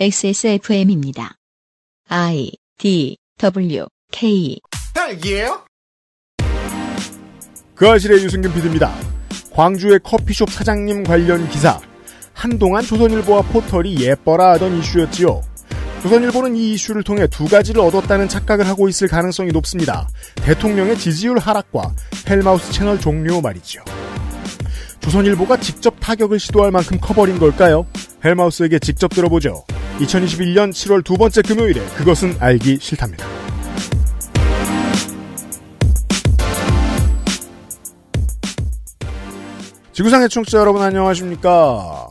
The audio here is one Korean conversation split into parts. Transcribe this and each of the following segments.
XSFM입니다. I D W K 딸기예요? 그 아실의 유승균 PD입니다. 광주의 커피숍 사장님 관련 기사. 한동안 조선일보와 포털이 예뻐라 하던 이슈였지요. 조선일보는 이 이슈를 통해 두 가지를 얻었다는 착각을 하고 있을 가능성이 높습니다. 대통령의 지지율 하락과 헬마우스 채널 종료 말이죠. 조선일보가 직접 타격을 시도할 만큼 커버린 걸까요? 헬마우스에게 직접 들어보죠. 2021년 7월 두 번째 금요일에 그것은 알기 싫답니다. 지구상의 청취자 여러분 안녕하십니까?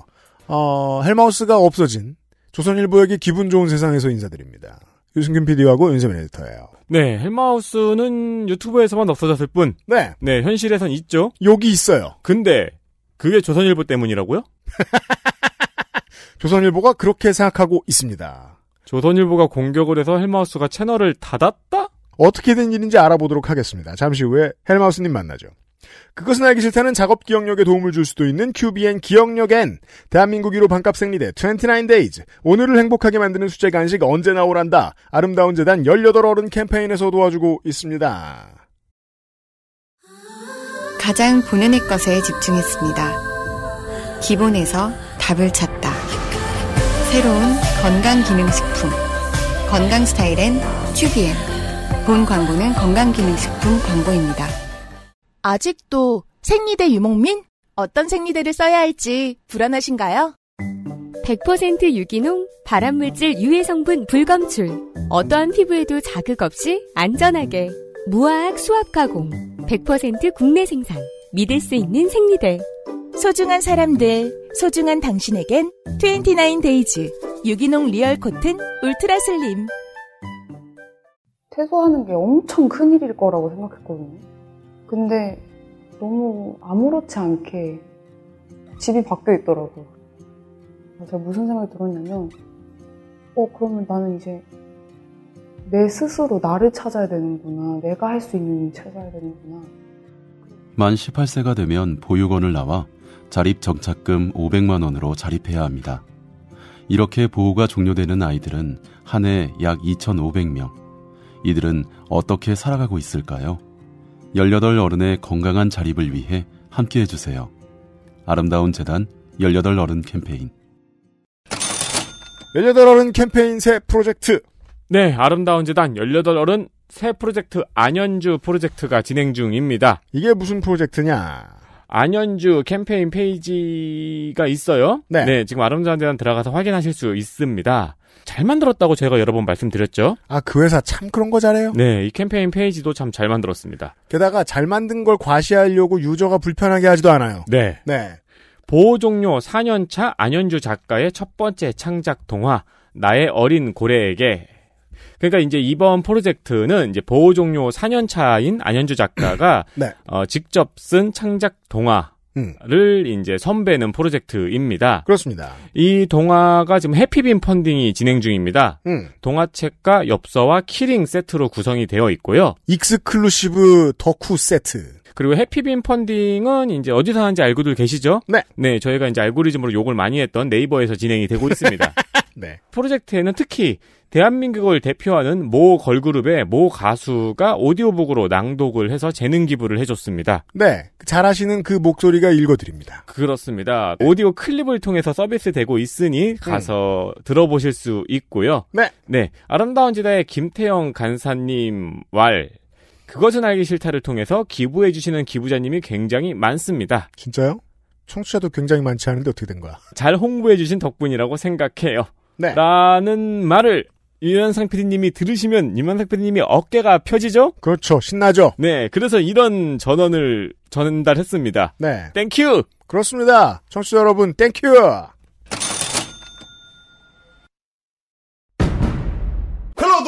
어, 헬마우스가 없어진 조선일보에게 기분 좋은 세상에서 인사드립니다. 유승균 PD하고 윤세민 에디터예요. 네, 헬마우스는 유튜브에서만 없어졌을 뿐. 네. 네, 현실에선 있죠. 여기 있어요. 근데 그게 조선일보 때문이라고요? 조선일보가 그렇게 생각하고 있습니다. 조선일보가 공격을 해서 헬마우스가 채널을 닫았다? 어떻게 된 일인지 알아보도록 하겠습니다. 잠시 후에 헬마우스님 만나죠. 그것은 알기 싫다는 작업 기억력에 도움을 줄 수도 있는 QBN 기억력엔 대한민국 1로 반값 생리대 29days 오늘을 행복하게 만드는 수제 간식 언제 나오란다 아름다운 재단 18어른 캠페인에서 도와주고 있습니다. 가장 본연의 것에 집중했습니다. 기본에서 답을 찾다. 새로운 건강기능식품. 건강스타일엔 튜비엔. 본 광고는 건강기능식품 광고입니다. 아직도 생리대 유목민? 어떤 생리대를 써야 할지 불안하신가요? 100% 유기농, 발암물질 유해 성분 불검출. 어떠한 피부에도 자극 없이 안전하게. 무화학 수압 가공. 100% 국내 생산. 믿을 수 있는 생리대. 소중한 사람들. 소중한 당신에겐 29데이즈 유기농 리얼 코튼 울트라 슬림 퇴소하는 게 엄청 큰일일 거라고 생각했거든요. 근데 너무 아무렇지 않게 집이 바뀌어 있더라고요. 제가 무슨 생각이 들었냐면 어 그러면 나는 이제 내 스스로 나를 찾아야 되는구나. 내가 할 수 있는 일 찾아야 되는구나. 만 18세가 되면 보육원을 나와 자립 정착금 500만 원으로 자립해야 합니다. 이렇게 보호가 종료되는 아이들은 한 해 약 2,500명. 이들은 어떻게 살아가고 있을까요? 18 어른의 건강한 자립을 위해 함께 해주세요. 아름다운 재단 18 어른 캠페인 18 어른 캠페인 새 프로젝트 네, 아름다운 재단 18 어른 새 프로젝트 안현주 프로젝트가 진행 중입니다. 이게 무슨 프로젝트냐? 안현주 캠페인 페이지가 있어요. 네. 네 지금 아름다운대단 들어가서 확인하실 수 있습니다. 잘 만들었다고 제가 여러 번 말씀드렸죠. 아, 그 회사 참 그런 거 잘해요. 네, 이 캠페인 페이지도 참 잘 만들었습니다. 게다가 잘 만든 걸 과시하려고 유저가 불편하게 하지도 않아요. 네. 네. 보호 종료 4년차 안현주 작가의 첫 번째 창작 동화 나의 어린 고래에게 그러니까 이제 이번 프로젝트는 이제 보호 종료 4년 차인 안현주 작가가 네. 어, 직접 쓴 창작 동화 를 음. 이제 선배는 프로젝트입니다. 그렇습니다. 이 동화가 지금 해피빔 펀딩이 진행 중입니다. 음. 동화책과 엽서와 키링 세트로 구성이 되어 있고요. 익스클루시브 덕후 세트. 그리고 해피빔 펀딩은 이제 어디서 하는지 알고들 계시죠? 네. 네, 저희가 이제 알고리즘으로 욕을 많이 했던 네이버에서 진행이 되고 있습니다. 네. 프로젝트에는 특히 대한민국을 대표하는 모 걸그룹의 모 가수가 오디오북으로 낭독을 해서 재능 기부를 해줬습니다. 네. 잘하시는 그 목소리가 읽어드립니다. 그렇습니다. 네. 오디오 클립을 통해서 서비스되고 있으니 가서 음. 들어보실 수 있고요. 네. 네. 아름다운 지대의 김태영 간사님 왈. 그것은 알기 싫다를 통해서 기부해주시는 기부자님이 굉장히 많습니다. 진짜요? 청취자도 굉장히 많지 않은데 어떻게 된 거야? 잘 홍보해주신 덕분이라고 생각해요. 네. 라는 말을 유현상 PD님이 들으시면 유현상 PD님이 어깨가 펴지죠? 그렇죠. 신나죠. 네. 그래서 이런 전언을 전달했습니다. 네. 땡큐. 그렇습니다. 청취자 여러분, 땡큐.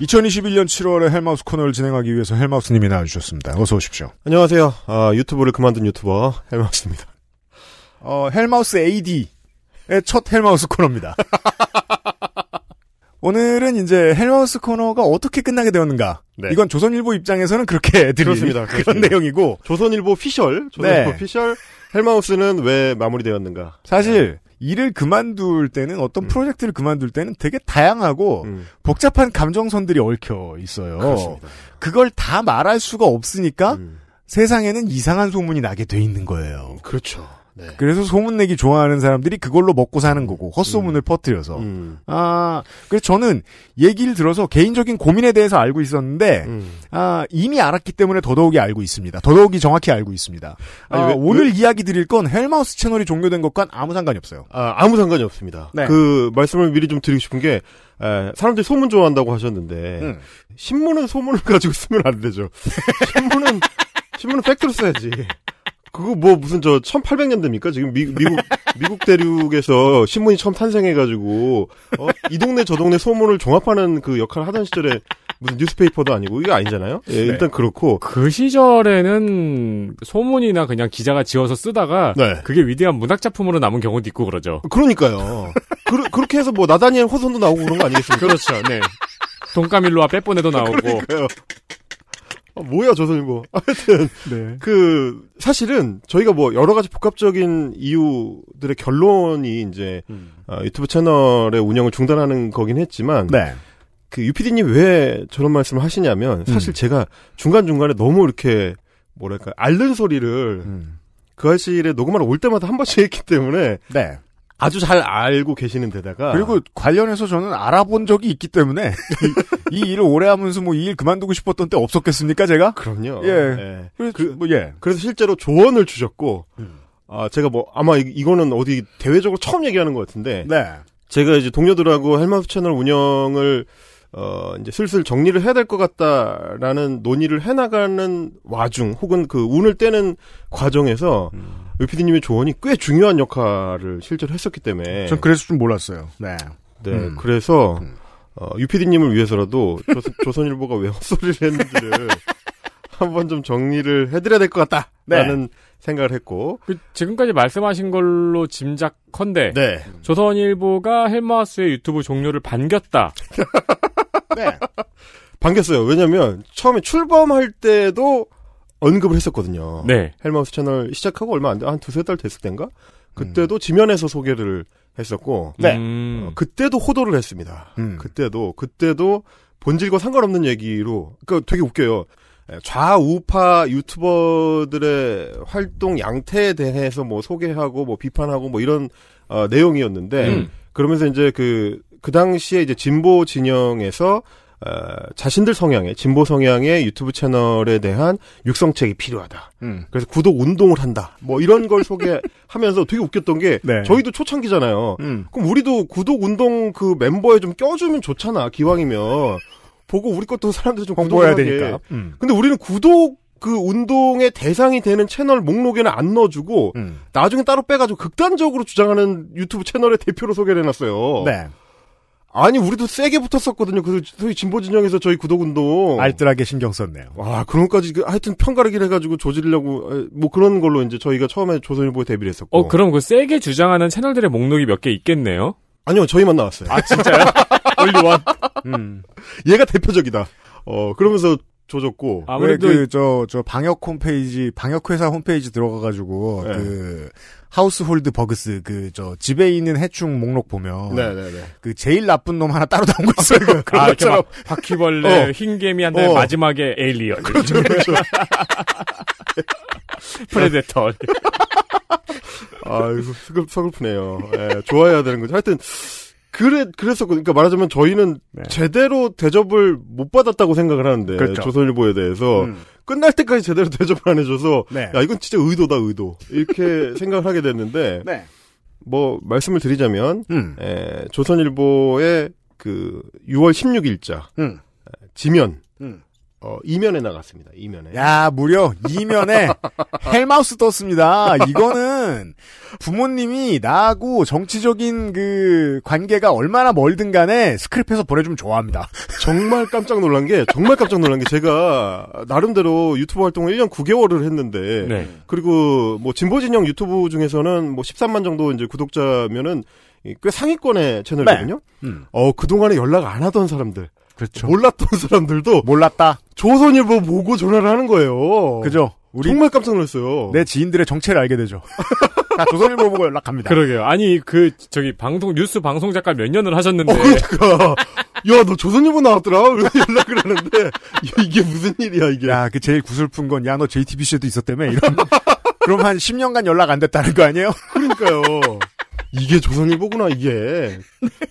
2021년 7월에 헬마우스 코너를 진행하기 위해서 헬마우스님이 나와주셨습니다. 어서 오십시오. 안녕하세요. 아, 유튜브를 그만둔 유튜버 헬마우스입니다. 어, 헬마우스 AD의 첫 헬마우스 코너입니다. 오늘은 이제 헬마우스 코너가 어떻게 끝나게 되었는가. 네. 이건 조선일보 입장에서는 그렇게 들었습니다 그런 내용이고. 조선일보 피셜, 조선일보 네. 피셜 헬마우스는 왜 마무리되었는가. 사실 네. 일을 그만둘 때는 어떤 음. 프로젝트를 그만둘 때는 되게 다양하고 음. 복잡한 감정선들이 얽혀 있어요. 그렇습니다. 그걸 다 말할 수가 없으니까 음. 세상에는 이상한 소문이 나게 돼 있는 거예요. 그렇죠. 네. 그래서 소문내기 좋아하는 사람들이 그걸로 먹고 사는 거고 헛소문을 음. 퍼뜨려서 음. 아 그래서 저는 얘기를 들어서 개인적인 고민에 대해서 알고 있었는데 음. 아 이미 알았기 때문에 더더욱이 알고 있습니다 더더욱이 정확히 알고 있습니다 아니, 아, 왜, 오늘 왜? 이야기 드릴 건 헬마우스 채널이 종료된 것과 는 아무 상관이 없어요 아 아무 상관이 없습니다 네. 그 말씀을 미리 좀 드리고 싶은 게 에, 사람들이 소문 좋아한다고 하셨는데 음. 신문은 소문을 가지고 쓰면 안 되죠 신문은 신문은 팩트로 써야지 그거 뭐 무슨 저 1800년대입니까? 지금 미, 미국 미국 대륙에서 신문이 처음 탄생해가지고 어, 이 동네 저 동네 소문을 종합하는 그 역할을 하던 시절에 무슨 뉴스페이퍼도 아니고 이게 아니잖아요. 예, 네. 일단 그렇고 그 시절에는 소문이나 그냥 기자가 지어서 쓰다가 네. 그게 위대한 문학 작품으로 남은 경우도 있고 그러죠. 그러니까요. 그, 그렇게 해서 뭐 나다니엘 호선도 나오고 그런 거 아니겠습니까? 그렇죠. 네. 돈까밀로와 빼뽀네도 나오고. 그러니까요. 아, 뭐야 조선일보. 하여튼 네. 그 사실은 저희가 뭐 여러 가지 복합적인 이유들의 결론이 이제 음. 어, 유튜브 채널의 운영을 중단하는 거긴 했지만 네. 그 유피디님 왜 저런 말씀을 하시냐면 사실 음. 제가 중간 중간에 너무 이렇게 뭐랄까 앓는 소리를 음. 그 아실에 녹음하러 올 때마다 한 번씩 했기 때문에 네. 아주 잘 알고 계시는 데다가 그리고 관련해서 저는 알아본 적이 있기 때문에 이, 일을 오래 하면서 뭐 이 일 그만두고 싶었던 때 없었겠습니까 제가? 그럼요. 예. 예. 그래서 그, 뭐 예. 그래서 실제로 조언을 주셨고 음. 아 제가 뭐 아마 이, 거는 어디 대외적으로 처음 얘기하는 것 같은데 네. 제가 이제 동료들하고 헬마스 채널 운영을 어, 이제 슬슬 정리를 해야 될 것 같다라는 논의를 해나가는 와중 혹은 그 운을 떼는 과정에서 음. 유피디님의 조언이 꽤 중요한 역할을 실제로 했었기 때문에. 전 그래서 좀 몰랐어요. 네. 네. 음. 그래서, 음. 어, 유피디님을 위해서라도 조선, 일보가 왜 헛소리를 했는지를 한번 좀 정리를 해드려야 될 것 같다라는 네. 생각을 했고. 그 지금까지 말씀하신 걸로 짐작컨대. 네. 조선일보가 헬마우스의 유튜브 종료를 반겼다. 네. 반겼어요. 왜냐면 처음에 출범할 때도 언급을 했었거든요. 네. 헬마우스 채널 시작하고 얼마 안 돼, 한 두세 달 됐을 땐가? 그때도 음. 지면에서 소개를 했었고, 네. 어, 음. 어, 그때도 호도를 했습니다. 음. 그때도, 그때도 본질과 상관없는 얘기로, 그니까 되게 웃겨요. 예, 좌우파 유튜버들의 활동 양태에 대해서 뭐 소개하고 뭐 비판하고 뭐 이런 어, 내용이었는데, 음. 그러면서 이제 그그 당시에 이제 진보 진영에서 어, 자신들 성향의 진보 성향의 유튜브 채널에 대한 육성책이 필요하다. 음. 그래서 구독 운동을 한다. 뭐 이런 걸 소개하면서 되게 웃겼던 게 네. 저희도 초창기잖아요. 음. 그럼 우리도 구독 운동 그 멤버에 좀 껴주면 좋잖아. 기왕이면 보고 우리 것도 사람들 좀구독해야 되니까. 음. 근데 우리는 구독 그 운동의 대상이 되는 채널 목록에는 안 넣어주고 음. 나중에 따로 빼가지고 극단적으로 주장하는 유튜브 채널의 대표로 소개를 해놨어요. 네. 아니 우리도 세게 붙었었거든요. 그 소위 진보 진영에서 저희 구독운동 알뜰하게 신경 썼네요. 와 그런까지 것 그 하여튼 편가르기를 해가지고 조지려고 뭐 그런 걸로 이제 저희가 처음에 조선일보에 데뷔를 했었고. 어 그럼 그 세게 주장하는 채널들의 목록이 몇 개 있겠네요. 아니요 저희만 나왔어요. 아 진짜요? 올리원. 음. 얘가 대표적이다. 어 그러면서 조졌고 아무래도 그저저 저 방역 홈페이지 방역 회사 홈페이지 들어가 가지고 네. 그 하우스홀드 버그스 그 저 집에 있는 해충 목록 보면 네네네. 네, 네. 그 제일 나쁜 놈 하나 따로 담온거 있어요. 아, 그, 런 아, 것처럼 바퀴벌레, 어. 흰개미한테 어. 마지막에 에일리언 그렇죠, 그렇죠. 프레데터. 아이거 서글 프네요 예, 좋아해야 되는 거죠. 하여튼 그래 그래서 그러니까 말하자면 저희는 네. 제대로 대접을 못 받았다고 생각을 하는데 그렇죠. 조선일보에 대해서 음. 끝날 때까지 제대로 대접을 안 해줘서 네. 야 이건 진짜 의도다 의도 이렇게 생각을 하게 됐는데 네. 뭐 말씀을 드리자면 음. 에, 조선일보의 그 6월 16일자 음. 지면 어, 이면에 나갔습니다. 이면에. 야, 무려 이면에 헬마우스 떴습니다. 이거는 부모님이 나하고 정치적인 그 관계가 얼마나 멀든 간에 스크립해서 보내주면 좋아합니다. 정말 깜짝 놀란 게, 정말 깜짝 놀란 게 제가 나름대로 유튜브 활동을 1년 9개월을 했는데, 네. 그리고 뭐 진보진영 유튜브 중에서는 뭐 13만 정도 이제 구독자면은 꽤 상위권의 채널이거든요. 네. 음. 어, 그동안에 연락 안 하던 사람들. 그렇죠. 몰랐던 사람들도 몰랐다. 조선일보 보고 전화를 하는 거예요. 그죠? 우리 정말 깜짝 놀랐어요. 내 지인들의 정체를 알게 되죠. 나 조선일보 보고 연락합니다. 그러게요. 아니 그 저기 방송 뉴스 방송 작가 몇 년을 하셨는데. 어, 그러니까. 야, 너 조선일보 나왔더라? 왜 연락을 하는데? 야, 이게 무슨 일이야, 이게. 야, 그 제일 구슬픈 건, 야, 너 JTBC에도 있었대매 이런. 그럼 한 10년간 연락 안 됐다는 거 아니에요? 그러니까요. 이게 조선일보구나 이게.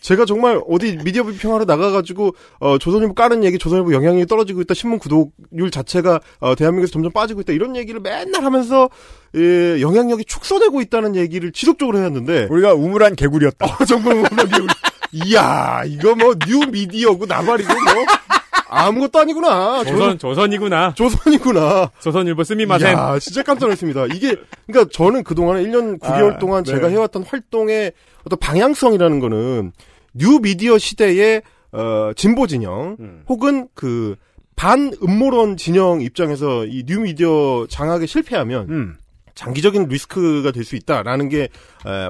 제가 정말 어디 미디어 비평하러 나가가지고 어, 조선일보 까는 얘기, 조선일보 영향력이 떨어지고 있다, 신문 구독률 자체가 어, 대한민국에서 점점 빠지고 있다 이런 얘기를 맨날 하면서 예, 영향력이 축소되고 있다는 얘기를 지속적으로 해왔는데 우리가 우물한 개구리였다. 어, 정말 우물한 개구리. 이야 이거 뭐뉴 미디어고 나발이고 뭐. 아무것도 아니구나. 조선, 조선 이구나 조선이구나. 조선일보 스미마셍. 야, 진짜 깜짝 놀랐습니다. 이게 그러니까 저는 그동안에 1년 9개월 아, 동안 네. 제가 해왔던 활동의 어떤 방향성이라는 거는 뉴 미디어 시대의 어, 진보 진영 음. 혹은 그 반음모론 진영 입장에서 이 뉴미디어 장악에 실패하면 음. 장기적인 리스크가 될 수 있다라는 게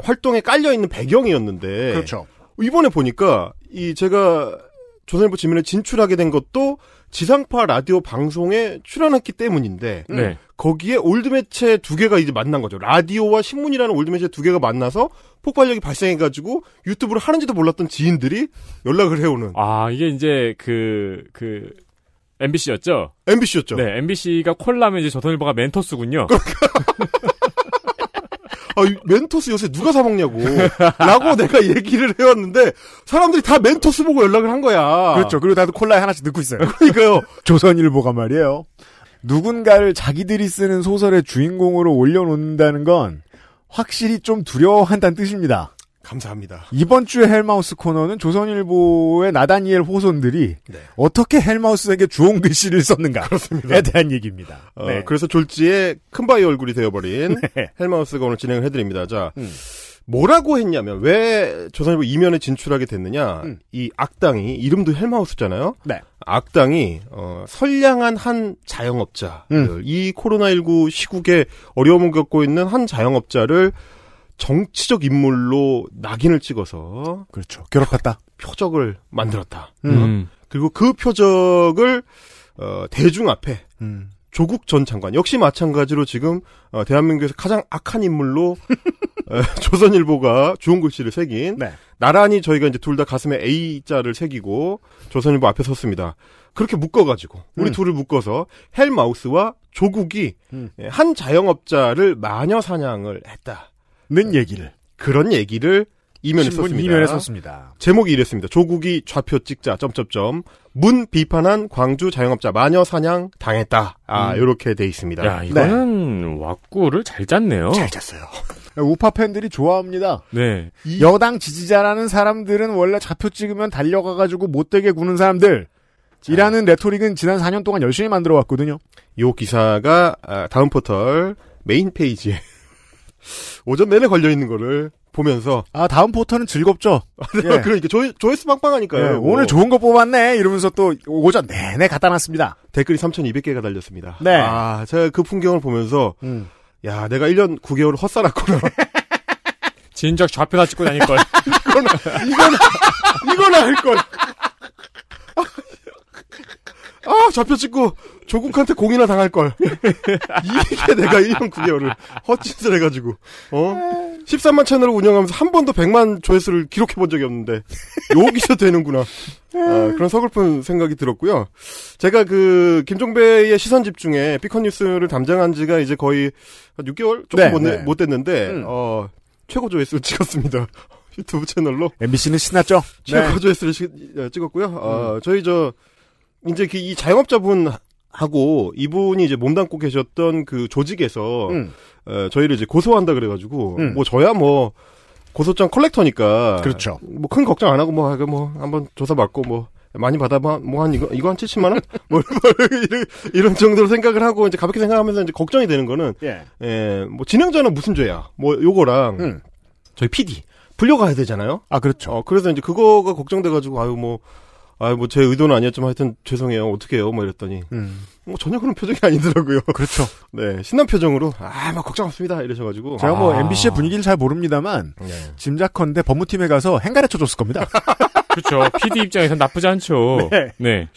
활동에 깔려 있는 배경이었는데 그렇죠. 이번에 보니까 이 제가 조선일보 지면에 진출하게 된 것도 지상파 라디오 방송에 출연했기 때문인데 음. 네. 거기에 올드매체 두 개가 이제 만난 거죠. 라디오와 신문이라는 올드매체 두 개가 만나서 폭발력이 발생해가지고 유튜브를 하는지도 몰랐던 지인들이 연락을 해오는. 아 이게 이제 그그 그 MBC였죠. MBC였죠. 네, MBC가 콜라면 이제 조선일보가 멘토스군요. 아, 멘토스 요새 누가 사먹냐고. 라고 내가 얘기를 해왔는데, 사람들이 다 멘토스 보고 연락을 한 거야. 그렇죠. 그리고 나도 콜라에 하나씩 넣고 있어요. 그러니까요. 조선일보가 말이에요. 누군가를 자기들이 쓰는 소설의 주인공으로 올려놓는다는 건 확실히 좀 두려워한다는 뜻입니다. 감사합니다. 이번 주에 헬마우스 코너는 조선일보의 나다니엘 호손들이 네. 어떻게 헬마우스에게 주홍 글씨를 썼는가에 그렇습니다. 대한 얘기입니다. 어, 네. 그래서 졸지에 큰바위 얼굴이 되어버린 네. 헬마우스가 오늘 진행을 해드립니다. 자, 음. 뭐라고 했냐면 왜 조선일보 이면에 진출하게 됐느냐? 음. 이 악당이 이름도 헬마우스잖아요. 네. 악당이 어, 선량한 한 자영업자, 음. 이 코로나 19 시국에 어려움을 겪고 있는 한 자영업자를 정치적 인물로 낙인을 찍어서 그렇죠. 괴롭혔다. 표적을 만들었다. 음. 음. 그리고 그 표적을 어, 대중 앞에 음. 조국 전 장관 역시 마찬가지로 지금 어, 대한민국에서 가장 악한 인물로 어, 조선일보가 주홍 글씨를 새긴 네. 나란히 저희가 이제 둘 다 가슴에 A자를 새기고 조선일보 앞에 섰습니다. 그렇게 묶어가지고 우리 음. 둘을 묶어서 헬마우스와 조국이 음. 예, 한 자영업자를 마녀 사냥을 했다. 는 얘기를 그런 얘기를 이면에 썼습니다. 이면에 썼습니다. 제목이 이랬습니다. 조국이 좌표 찍자 점점점 문 비판한 광주 자영업자 마녀 사냥 당했다. 아 음. 이렇게 돼 있습니다. 야 이거는 네. 왁구를 잘 짰네요. 잘 짰어요. 우파 팬들이 좋아합니다. 네. 여당 지지자라는 사람들은 원래 좌표 찍으면 달려가가지고 못되게 구는 사람들. 이라는 레토릭은 지난 4년 동안 열심히 만들어 왔거든요. 요 기사가 아, 다음 포털 메인 페이지에 오전 내내 걸려 있는 거를 보면서 아 다음 포터는 즐겁죠. 예. 그러니까 조, 조회수 빵빵하니까요. 예, 오늘 좋은 거 뽑았네 이러면서 또 오전 내내 갖다 놨습니다. 댓글이 3,200개가 달렸습니다. 네. 아 제가 그 풍경을 보면서 음. 야 내가 1년 9개월 헛살았구나. 진작 좌표나 찍고 다닐 걸. 이건 이건 이건 할 걸. 아, 잡혀 찍고 조국한테 공이나 당할 걸. 이게 내가 1년 9개월을 헛짓을 해가지고 어 13만 채널을 운영하면서 한 번도 100만 조회수를 기록해 본 적이 없는데 여기서 되는구나. 아, 그런 서글픈 생각이 들었고요. 제가 그 김종배의 시선집 중에 피커 뉴스를 담당한 지가 이제 거의 한 6개월 조금 네, 못, 네. 못 됐는데 음. 어 최고 조회수를 찍었습니다. 유튜브 채널로 MBC는 신났죠. 최고 네. 조회수를 어, 찍, 었고요 어, 음. 저희 저 이제 그 이 자영업자분 하고 이분이 이제 몸담고 계셨던 그 조직에서 음. 어, 저희를 이제 고소한다 그래가지고 음. 뭐 저야 뭐 고소장 컬렉터니까 그렇죠. 뭐큰 걱정 안 하고 뭐 하고 뭐 한번 조사 받고 뭐 많이 받아 뭐 한 이거 이거 한칠십만 원? 뭐 이런, 정도로 생각을 하고 이제 가볍게 생각하면서 이제 걱정이 되는 거는 예. 예뭐 진행자는 무슨 죄야? 뭐 요거랑 음. 저희 PD 불려가야 되잖아요. 아 그렇죠. 어, 그래서 이제 그거가 걱정돼가지고 아유 뭐 아, 뭐, 제 의도는 아니었지만 하여튼 죄송해요. 어떡해요. 뭐 이랬더니. 음. 뭐 전혀 그런 표정이 아니더라고요. 그렇죠. 네. 신난 표정으로, 아, 막 걱정 없습니다. 이러셔가지고. 제가 뭐 아. MBC의 분위기를 잘 모릅니다만, 네. 짐작컨대 법무팀에 가서 행가를 쳐줬을 겁니다. 그렇죠. PD 입장에서 나쁘지 않죠. 네. 네.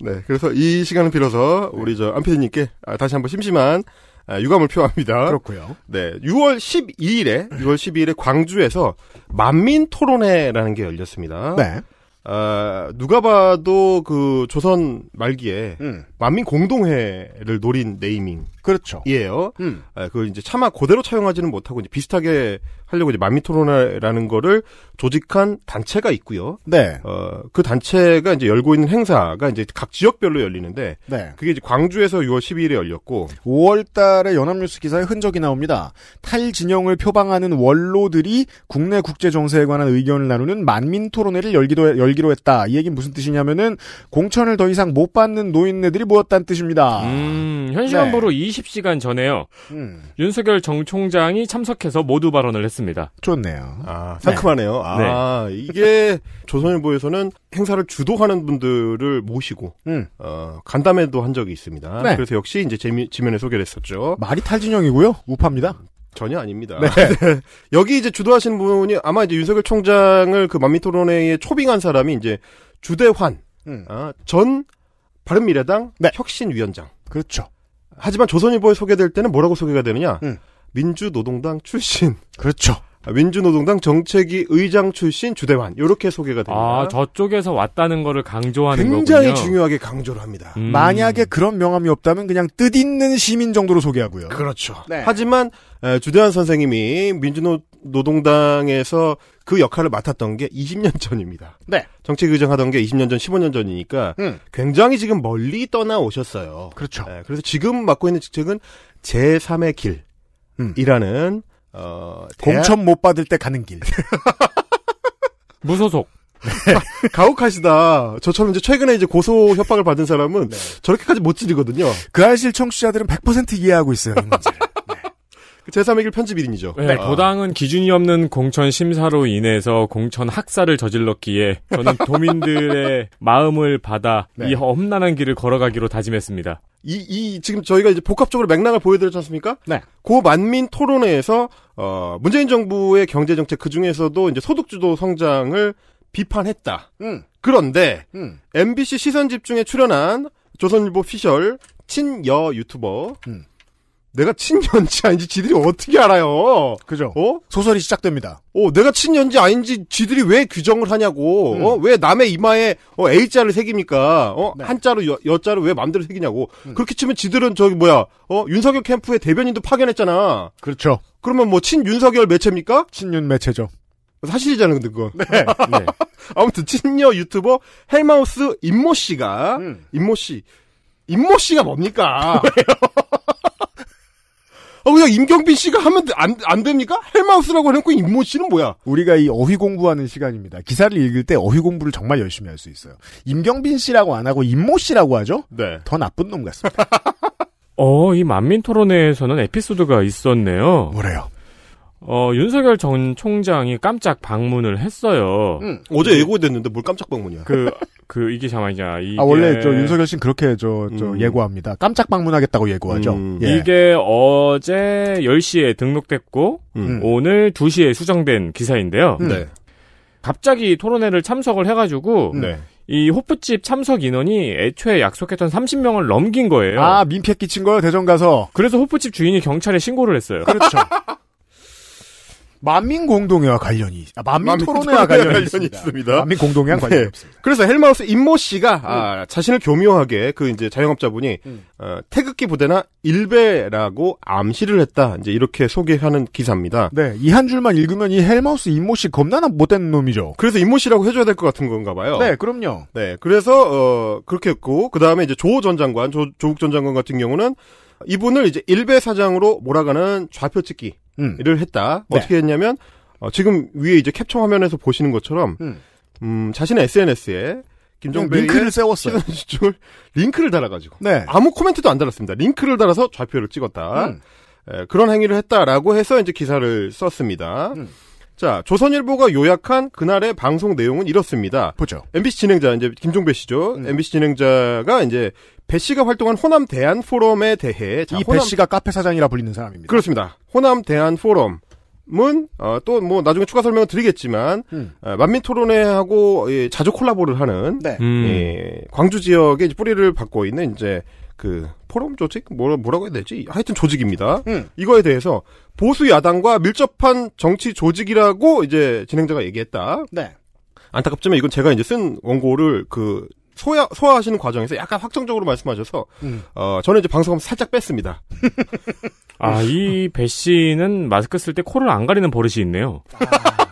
네. 그래서 이 시간을 빌어서 우리 저 안피디님께 아, 다시 한번 심심한 아, 유감을 표합니다. 그렇고요. 네. 6월 12일에 6월 12일에 광주에서 만민 토론회라는 게 열렸습니다. 네. 어, 누가 봐도 그 조선 말기에 음. 만민 공동회를 노린 네이밍. 그렇죠. 이요 음. 아, 그 이제 차마 그대로 차용하지는 못하고 이제 비슷하게 하려고 이제 만미토론회라는 거를 조직한 단체가 있고요. 네. 어, 그 단체가 이제 열고 있는 행사가 이제 각 지역별로 열리는데 네. 그게 이제 광주에서 6월 12일에 열렸고 5월 달에 연합뉴스 기사에 흔적이 나옵니다. 탈진영을 표방하는 원로들이 국내 국제 정세에 관한 의견을 나누는 만민 토론회를 열기도 열기로 했다. 이 얘기는 무슨 뜻이냐면은 공천을 더 이상 못 받는 노인네들이 모였다는 뜻입니다. 음, 현시간보로 네. 30시간 전에요. 음. 윤석열 정 총장이 참석해서 모두 발언을 했습니다. 좋네요. 아, 상큼하네요. 네. 아, 네. 이게 조선일보에서는 행사를 주도하는 분들을 모시고 음. 어, 간담회도 한 적이 있습니다. 네. 그래서 역시 이제 재미, 지면에 소개를 했었죠. 말이 탈진형이고요. 우파입니다. 전혀 아닙니다. 네. 네. 여기 이제 주도하신 분이 아마 이제 윤석열 총장을 그 만미토론회에 초빙한 사람이 이제 주대환 음. 아, 전 바른미래당 네. 혁신위원장. 그렇죠. 하지만 조선일보에 소개될 때는 뭐라고 소개가 되느냐? 음. 민주노동당 출신. 그렇죠. 아, 민주노동당 정책위 의장 출신 주대환 이렇게 소개가 됩니다. 아 저쪽에서 왔다는 거를 강조하는 굉장히 거군요. 중요하게 강조를 합니다. 음. 만약에 그런 명함이 없다면 그냥 뜻있는 시민 정도로 소개하고요. 그렇죠. 네. 하지만 주대환 선생님이 민주노동당에서 그 역할을 맡았던 게 20년 전입니다. 네. 정책 의장 하던 게 20년 전, 15년 전이니까 음. 굉장히 지금 멀리 떠나 오셨어요. 그렇죠. 네, 그래서 지금 맡고 있는 직책은 제3의 길이라는 음. 어, 공천 못 받을 때 가는 길. 무소속. 네. 가혹하시다. 저처럼 이제 최근에 이제 고소 협박을 받은 사람은 네. 저렇게까지 못 지르거든요. 그 알실 청취자들은 100% 이해하고 있어요. 네. 그 제3의길 편집일인이죠. 네, 도당은 아. 기준이 없는 공천 심사로 인해서 공천 학살을 저질렀기에 저는 도민들의 마음을 받아 네. 이 험난한 길을 걸어가기로 다짐했습니다. 이, 이, 지금 저희가 이제 복합적으로 맥락을 보여드렸지 않습니까? 네. 고 만민 토론회에서, 어, 문재인 정부의 경제정책 그 중에서도 이제 소득주도 성장을 비판했다. 음. 그런데, 음. MBC 시선 집중에 출연한 조선일보 피셜 친여 유튜버, 음. 내가 친년지 아닌지 지들이 어떻게 알아요? 그죠? 어? 소설이 시작됩니다. 어, 내가 친년지 아닌지 지들이 왜 규정을 하냐고. 음. 어? 왜 남의 이마에 어, A자를 새깁니까? 어? 네. 한자로 여, 여자를 왜 맘대로 새기냐고. 음. 그렇게 치면 지들은 저기 뭐야? 어? 윤석열 캠프의 대변인도 파견했잖아. 그렇죠. 그러면 뭐 친윤석열 매체입니까? 친 윤 매체죠. 사실이잖아, 근데 그거. 네. 네. 아무튼, 친녀 유튜버 헬마우스 임모 씨가, 음. 임모 씨. 임모 씨가 뭡니까? 어, 그냥 임경빈 씨가 하면 안, 안 됩니까? 헬마우스라고 해놓고 임모 씨는 뭐야? 우리가 이 어휘 공부하는 시간입니다. 기사를 읽을 때 어휘 공부를 정말 열심히 할 수 있어요. 임경빈 씨라고 안 하고 임모 씨라고 하죠? 네. 더 나쁜 놈 같습니다. 어, 이 만민 토론회에서는 에피소드가 있었네요. 뭐래요? 어, 윤석열 전 총장이 깜짝 방문을 했어요. 응. 음, 어제 예고됐는데 뭘 깜짝 방문이야. 그 그 이게 자막이야. 이게... 아 원래 저 윤석열 씨는 그렇게 저, 저 음. 예고합니다. 깜짝 방문하겠다고 예고하죠. 음. 예. 이게 어제 10시에 등록됐고 음. 음. 오늘 2시에 수정된 기사인데요. 음. 네. 갑자기 토론회를 참석을 해가지고 음. 네. 이 호프집 참석 인원이 애초에 약속했던 30명을 넘긴 거예요. 아 민폐 끼친 거요 대전 가서. 그래서 호프집 주인이 경찰에 신고를 했어요. 그렇죠. 만민 공동회와 관련이 아, 만민, 토론회와 관련이, 관련이 있습니다. 만민 공동회와 관련이 네. 없습니다. 그래서 헬마우스 임모 씨가 아, 음. 아, 자신을 교묘하게 그 이제 자영업자분이 음. 어, 태극기 부대나 일베라고 암시를 했다. 이제 이렇게 소개하는 기사입니다. 네, 이 한 줄만 읽으면 이 헬마우스 임모 씨 겁나나 못된 놈이죠. 그래서 임모 씨라고 해줘야 될 것 같은 건가 봐요. 네, 그럼요. 네, 그래서 어, 그렇게 했고 그 다음에 이제 조 전 장관, 조, 조국 전 장관 같은 경우는 이분을 이제 일베 사장으로 몰아가는 좌표 찍기를 음. 했다. 네. 어떻게 했냐면 어, 지금 위에 이제 캡처 화면에서 보시는 것처럼 음, 음 자신의 SNS에 김종배 링크를 세웠어요. 줄 링크를 달아가지고 네. 아무 코멘트도 안 달았습니다. 링크를 달아서 좌표를 찍었다. 음. 에, 그런 행위를 했다라고 해서 이제 기사를 썼습니다. 음. 자, 조선일보가 요약한 그날의 방송 내용은 이렇습니다. 보죠. MBC 진행자, 이제 김종배 씨죠. 음. MBC 진행자가 이제 배 씨가 활동한 호남 대한 포럼에 대해 이 배 씨가 카페 사장이라 불리는 사람입니다. 그렇습니다. 호남 대한 포럼. 은 어, 또뭐 나중에 추가 설명을 드리겠지만 음. 어, 만민 토론회하고 예, 자주 콜라보를 하는 네. 예, 음. 예, 광주 지역에 뿌리를 받고 있는 이제 그 포럼 조직 뭐라, 뭐라고 해야 되지? 하여튼 조직입니다. 음. 이거에 대해서 보수 야당과 밀접한 정치 조직이라고 이제 진행자가 얘기했다. 네. 안타깝지만 이건 제가 이제 쓴 원고를 그 소화, 소화하시는 과정에서 약간 확정적으로 말씀하셔서, 음. 어, 저는 이제 방송을 살짝 뺐습니다. 아, 이 배 씨는 마스크 쓸 때 코를 안 가리는 버릇이 있네요. 아.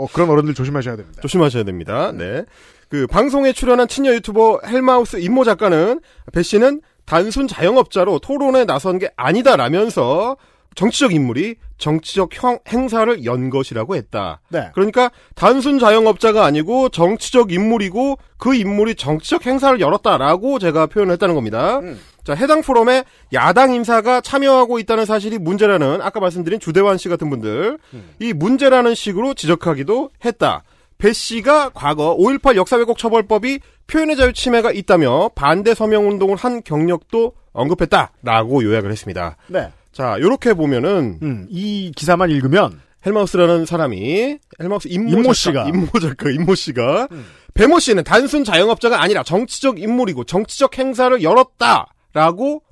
어, 그런 어른들 조심하셔야 됩니다. 조심하셔야 됩니다. 네. 그 방송에 출연한 친녀 유튜버 헬마우스 임모 작가는 배 씨는 단순 자영업자로 토론에 나선 게 아니다라면서 정치적 인물이 정치적 형, 행사를 연 것이라고 했다. 네. 그러니까 단순 자영업자가 아니고 정치적 인물이고 그 인물이 정치적 행사를 열었다라고 제가 표현했다는 을 겁니다. 음. 자, 해당 포럼에 야당 인사가 참여하고 있다는 사실이 문제라는 아까 말씀드린 주대환 씨 같은 분들 이 문제라는 식으로 지적하기도 했다. 배 씨가 과거 5.18 역사왜곡 처벌법이 표현의 자유 침해가 있다며 반대 서명 운동을 한 경력도 언급했다라고 요약을 했습니다. 네. 자, 요렇게 보면은 음, 이 기사만 읽으면 헬마우스라는 사람이 헬마우스 임모, 임모 씨가 임모 작가 임모 씨가 음. 배모 씨는 단순 자영업자가 아니라 정치적 인물이고 정치적 행사를 열었다. 라고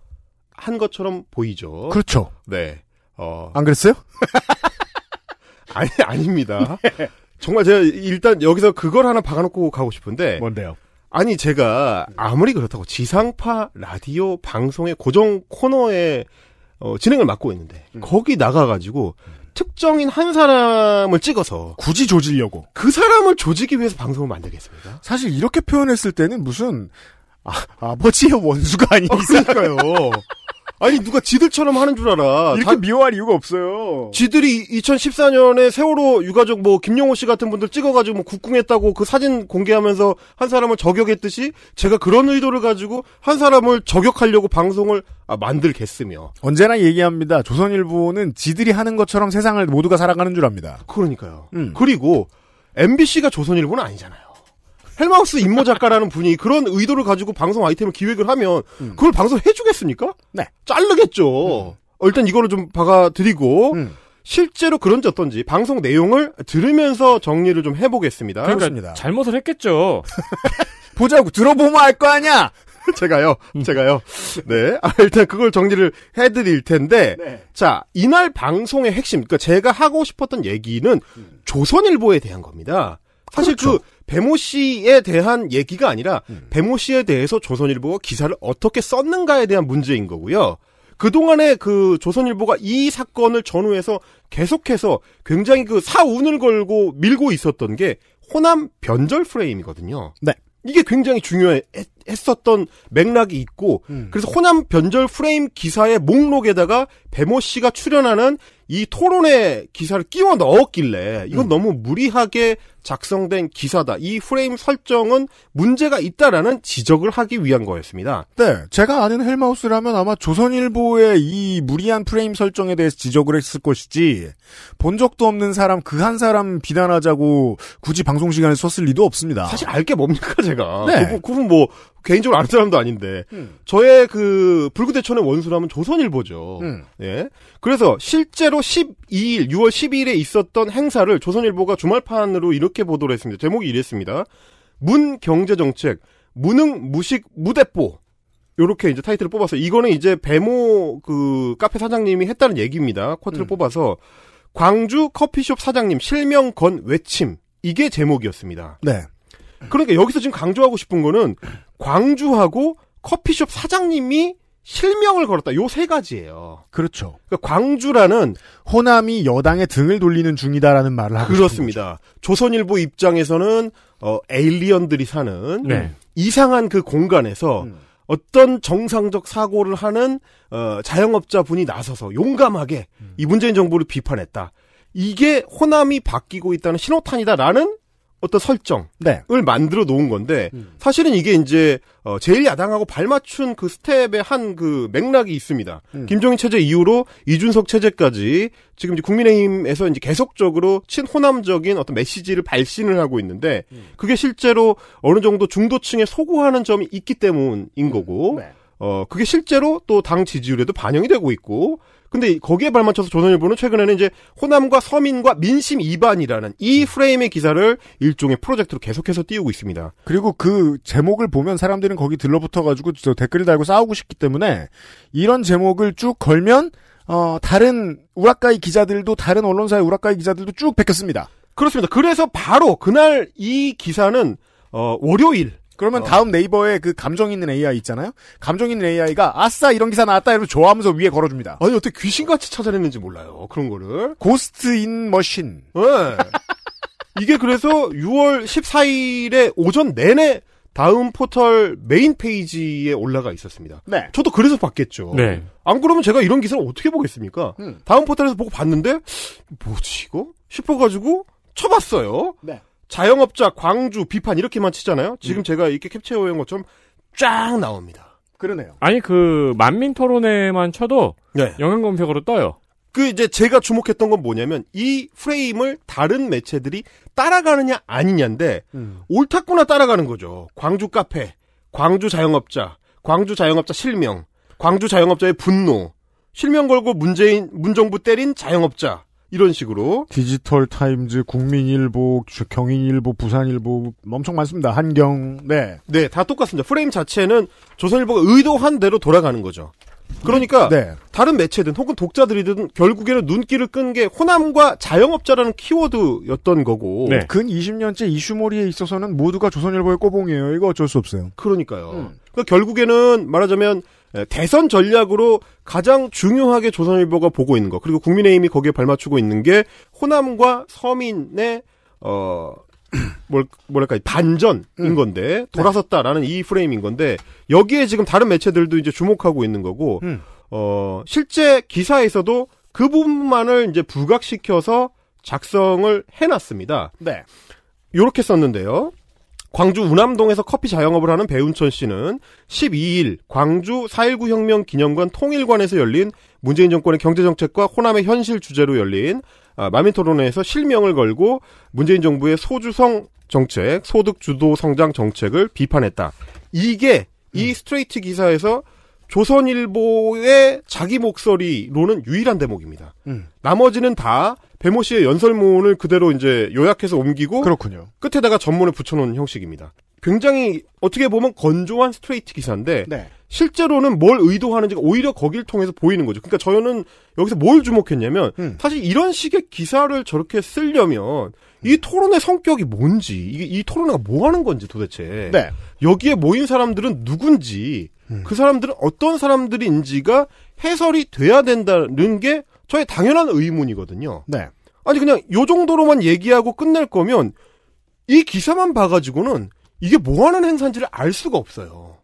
한 것처럼 보이죠. 그렇죠. 네. 어. 안 그랬어요? 아니, 아닙니다. 네. 정말 제가 일단 여기서 그걸 하나 박아놓고 가고 싶은데. 뭔데요? 아니, 제가 아무리 그렇다고 지상파 라디오 방송의 고정 코너에 어, 진행을 맡고 있는데, 음. 거기 나가가지고 특정인 한 사람을 찍어서 굳이 조지려고 그 사람을 조지기 위해서 방송을 만들겠습니다. 사실 이렇게 표현했을 때는 무슨 아, 버지의 원수가 아니 아, 그니까요 아니 누가 지들처럼 하는 줄 알아. 이렇게 다, 미워할 이유가 없어요. 지들이 2014년에 세월호 유가족 뭐 김용호 씨 같은 분들 찍어가지고 뭐 국궁했다고 그 사진 공개하면서 한 사람을 저격했듯이 제가 그런 의도를 가지고 한 사람을 저격하려고 방송을 아, 만들겠으며 언제나 얘기합니다. 조선일보는 지들이 하는 것처럼 세상을 모두가 살아가는 줄 압니다. 그러니까요. 음. 그리고 MBC가 조선일보는 아니잖아요. 헬마우스 임모 작가라는 분이 그런 의도를 가지고 방송 아이템을 기획을 하면 음. 그걸 방송해주겠습니까? 네. 자르겠죠. 음. 어, 일단 이거를 좀받아들이고 음. 실제로 그런지 어떤지 방송 내용을 들으면서 정리를 좀 해보겠습니다. 그러렇습니다 그러니까 잘못을 했겠죠. 보자고 들어보면 알 거 아니야. 제가요, 음. 제가요. 네, 아, 일단 그걸 정리를 해드릴 텐데, 네. 자 이날 방송의 핵심, 그러니까 제가 하고 싶었던 얘기는 음. 조선일보에 대한 겁니다. 사실 그렇죠. 그 배모 씨에 대한 얘기가 아니라 음. 배모 씨에 대해서 조선일보가 기사를 어떻게 썼는가에 대한 문제인 거고요. 그동안에 그 조선일보가 이 사건을 전후해서 계속해서 굉장히 그 사운을 걸고 밀고 있었던 게 호남 변절 프레임이거든요. 네. 이게 굉장히 중요했, 했었던 맥락이 있고 음. 그래서 호남 변절 프레임 기사의 목록에다가 배모 씨가 출연하는 이토론회 기사를 끼워 넣었길래 이건 음. 너무 무리하게 작성된 기사다. 이 프레임 설정은 문제가 있다라는 지적을 하기 위한 거였습니다. 네, 제가 아는 헬마우스라면 아마 조선일보의 이 무리한 프레임 설정에 대해서 지적을 했을 것이지 본 적도 없는 사람 그 한 사람 비난하자고 굳이 방송 시간에 썼을 리도 없습니다. 사실 알게 뭡니까 제가. 네. 그분 뭐 개인적으로 아는 사람도 아닌데 음. 저의 그 불구대천의 원수라면 조선일보죠. 음. 예. 그래서 실제로 12일 6월 12일에 있었던 행사를 조선일보가 주말판으로 이렇게 보도를 했습니다. 제목이 이랬습니다. 문 경제 정책 무능 무식 무대뽀 요렇게 이제 타이틀을 뽑아서 이거는 이제 배모 그 카페 사장님이 했다는 얘기입니다. 쿼트를 음. 뽑아서 광주 커피숍 사장님 실명건 외침 이게 제목이었습니다. 네. 그러니까 여기서 지금 강조하고 싶은 거는 광주하고 커피숍 사장님이 실명을 걸었다. 요 세 가지예요. 그렇죠. 그러니까 광주라는 호남이 여당의 등을 돌리는 중이다라는 말을 하고 그렇습니다. 조선일보 입장에서는 어, 에일리언들이 사는 네. 이상한 그 공간에서 음. 어떤 정상적 사고를 하는 어, 자영업자 분이 나서서 용감하게 음. 이 문재인 정부를 비판했다. 이게 호남이 바뀌고 있다는 신호탄이다라는 어떤 설정을 네. 만들어 놓은 건데 음. 사실은 이게 이제 어 제일 야당하고 발맞춘 그 스텝의 한 그 맥락이 있습니다. 음. 김종인 체제 이후로 이준석 체제까지 지금 이제 국민의힘에서 이제 계속적으로 친호남적인 어떤 메시지를 발신을 하고 있는데 음. 그게 실제로 어느 정도 중도층에 소구하는 점이 있기 때문인 음. 거고 네. 어 그게 실제로 또 당 지지율에도 반영이 되고 있고 근데 거기에 발맞춰서 조선일보는 최근에는 이제 호남과 서민과 민심 이반이라는 이 프레임의 기사를 일종의 프로젝트로 계속해서 띄우고 있습니다. 그리고 그 제목을 보면 사람들은 거기 들러붙어가지고 댓글을 달고 싸우고 싶기 때문에 이런 제목을 쭉 걸면 어, 다른 우라카이 기자들도 다른 언론사의 우라카이 기자들도 쭉뺏겼습니다 그렇습니다. 그래서 바로 그날 이 기사는 어, 월요일 그러면 어. 다음 네이버에 그 감정 있는 AI 있잖아요. 감정 있는 AI가 아싸 이런 기사 나왔다 이러면 좋아하면서 위에 걸어줍니다. 아니 어떻게 귀신같이 찾아냈는지 몰라요. 그런 거를. 고스트 인 머신. 네. 이게 그래서 6월 14일에 오전 내내 다음 포털 메인 페이지에 올라가 있었습니다. 네. 저도 그래서 봤겠죠. 네. 안 그러면 제가 이런 기사를 어떻게 보겠습니까? 음. 다음 포털에서 보고 봤는데 뭐지 이거 싶어가지고 쳐봤어요. 네. 자영업자 광주 비판 이렇게만 치잖아요. 지금 음. 제가 이렇게 캡처해온 것처럼 쫙 나옵니다. 그러네요. 아니 그 만민 토론회만 쳐도 네. 영향 검색어로 떠요. 그 이제 제가 주목했던 건 뭐냐면 이 프레임을 다른 매체들이 따라가느냐 아니냐인데 음. 옳다구나 따라가는 거죠. 광주 카페, 광주 자영업자, 광주 자영업자 실명, 광주 자영업자의 분노, 실명 걸고 문재인 문정부 때린 자영업자 이런 식으로 디지털 타임즈, 국민일보, 경인일보, 부산일보 엄청 많습니다. 한경. 네. 네, 다 똑같습니다. 프레임 자체는 조선일보가 의도한 대로 돌아가는 거죠. 그러니까 네. 다른 매체든 혹은 독자들이든 결국에는 눈길을 끈 게 호남과 자영업자라는 키워드였던 거고 네. 근 20년째 이슈몰이에 있어서는 모두가 조선일보의 꼬봉이에요. 이거 어쩔 수 없어요. 그러니까요. 음. 그러니까 결국에는 말하자면 예, 대선 전략으로 가장 중요하게 조선일보가 보고 있는 것 그리고 국민의힘이 거기에 발맞추고 있는 게 호남과 서민의 어 뭘, 뭐랄까, 반전인 응. 음. 건데, 네. 돌아섰다라는 네. 이 프레임인 건데, 여기에 지금 다른 매체들도 이제 주목하고 있는 거고, 응. 음. 어, 실제 기사에서도 그 부분만을 이제 부각시켜서 작성을 해놨습니다. 네. 요렇게 썼는데요. 광주 우남동에서 커피 자영업을 하는 배운천 씨는 12일 광주 4.19 혁명 기념관 통일관에서 열린 문재인 정권의 경제정책과 호남의 현실 주제로 열린 아, 마민 토론회에서 실명을 걸고 문재인 정부의 소주성 정책, 소득 주도 성장 정책을 비판했다. 이게 이 음. 스트레이트 기사에서 조선일보의 자기 목소리로는 유일한 대목입니다. 음. 나머지는 다 배모 씨의 연설문을 그대로 이제 요약해서 옮기고 그렇군요. 끝에다가 전문을 붙여놓은 형식입니다. 굉장히 어떻게 보면 건조한 스트레이트 기사인데 네. 실제로는 뭘 의도하는지가 오히려 거길 통해서 보이는 거죠. 그러니까 저는 여기서 뭘 주목했냐면 음. 사실 이런 식의 기사를 저렇게 쓰려면 이 토론의 성격이 뭔지 이게 이 토론회가 뭐 하는 건지 도대체 네. 여기에 모인 사람들은 누군지 음. 그 사람들은 어떤 사람들인지가 해설이 돼야 된다는 게 저의 당연한 의문이거든요. 네. 아니 그냥 요 정도로만 얘기하고 끝낼 거면 이 기사만 봐가지고는 이게 뭐 하는 행사인지를 알 수가 없어요.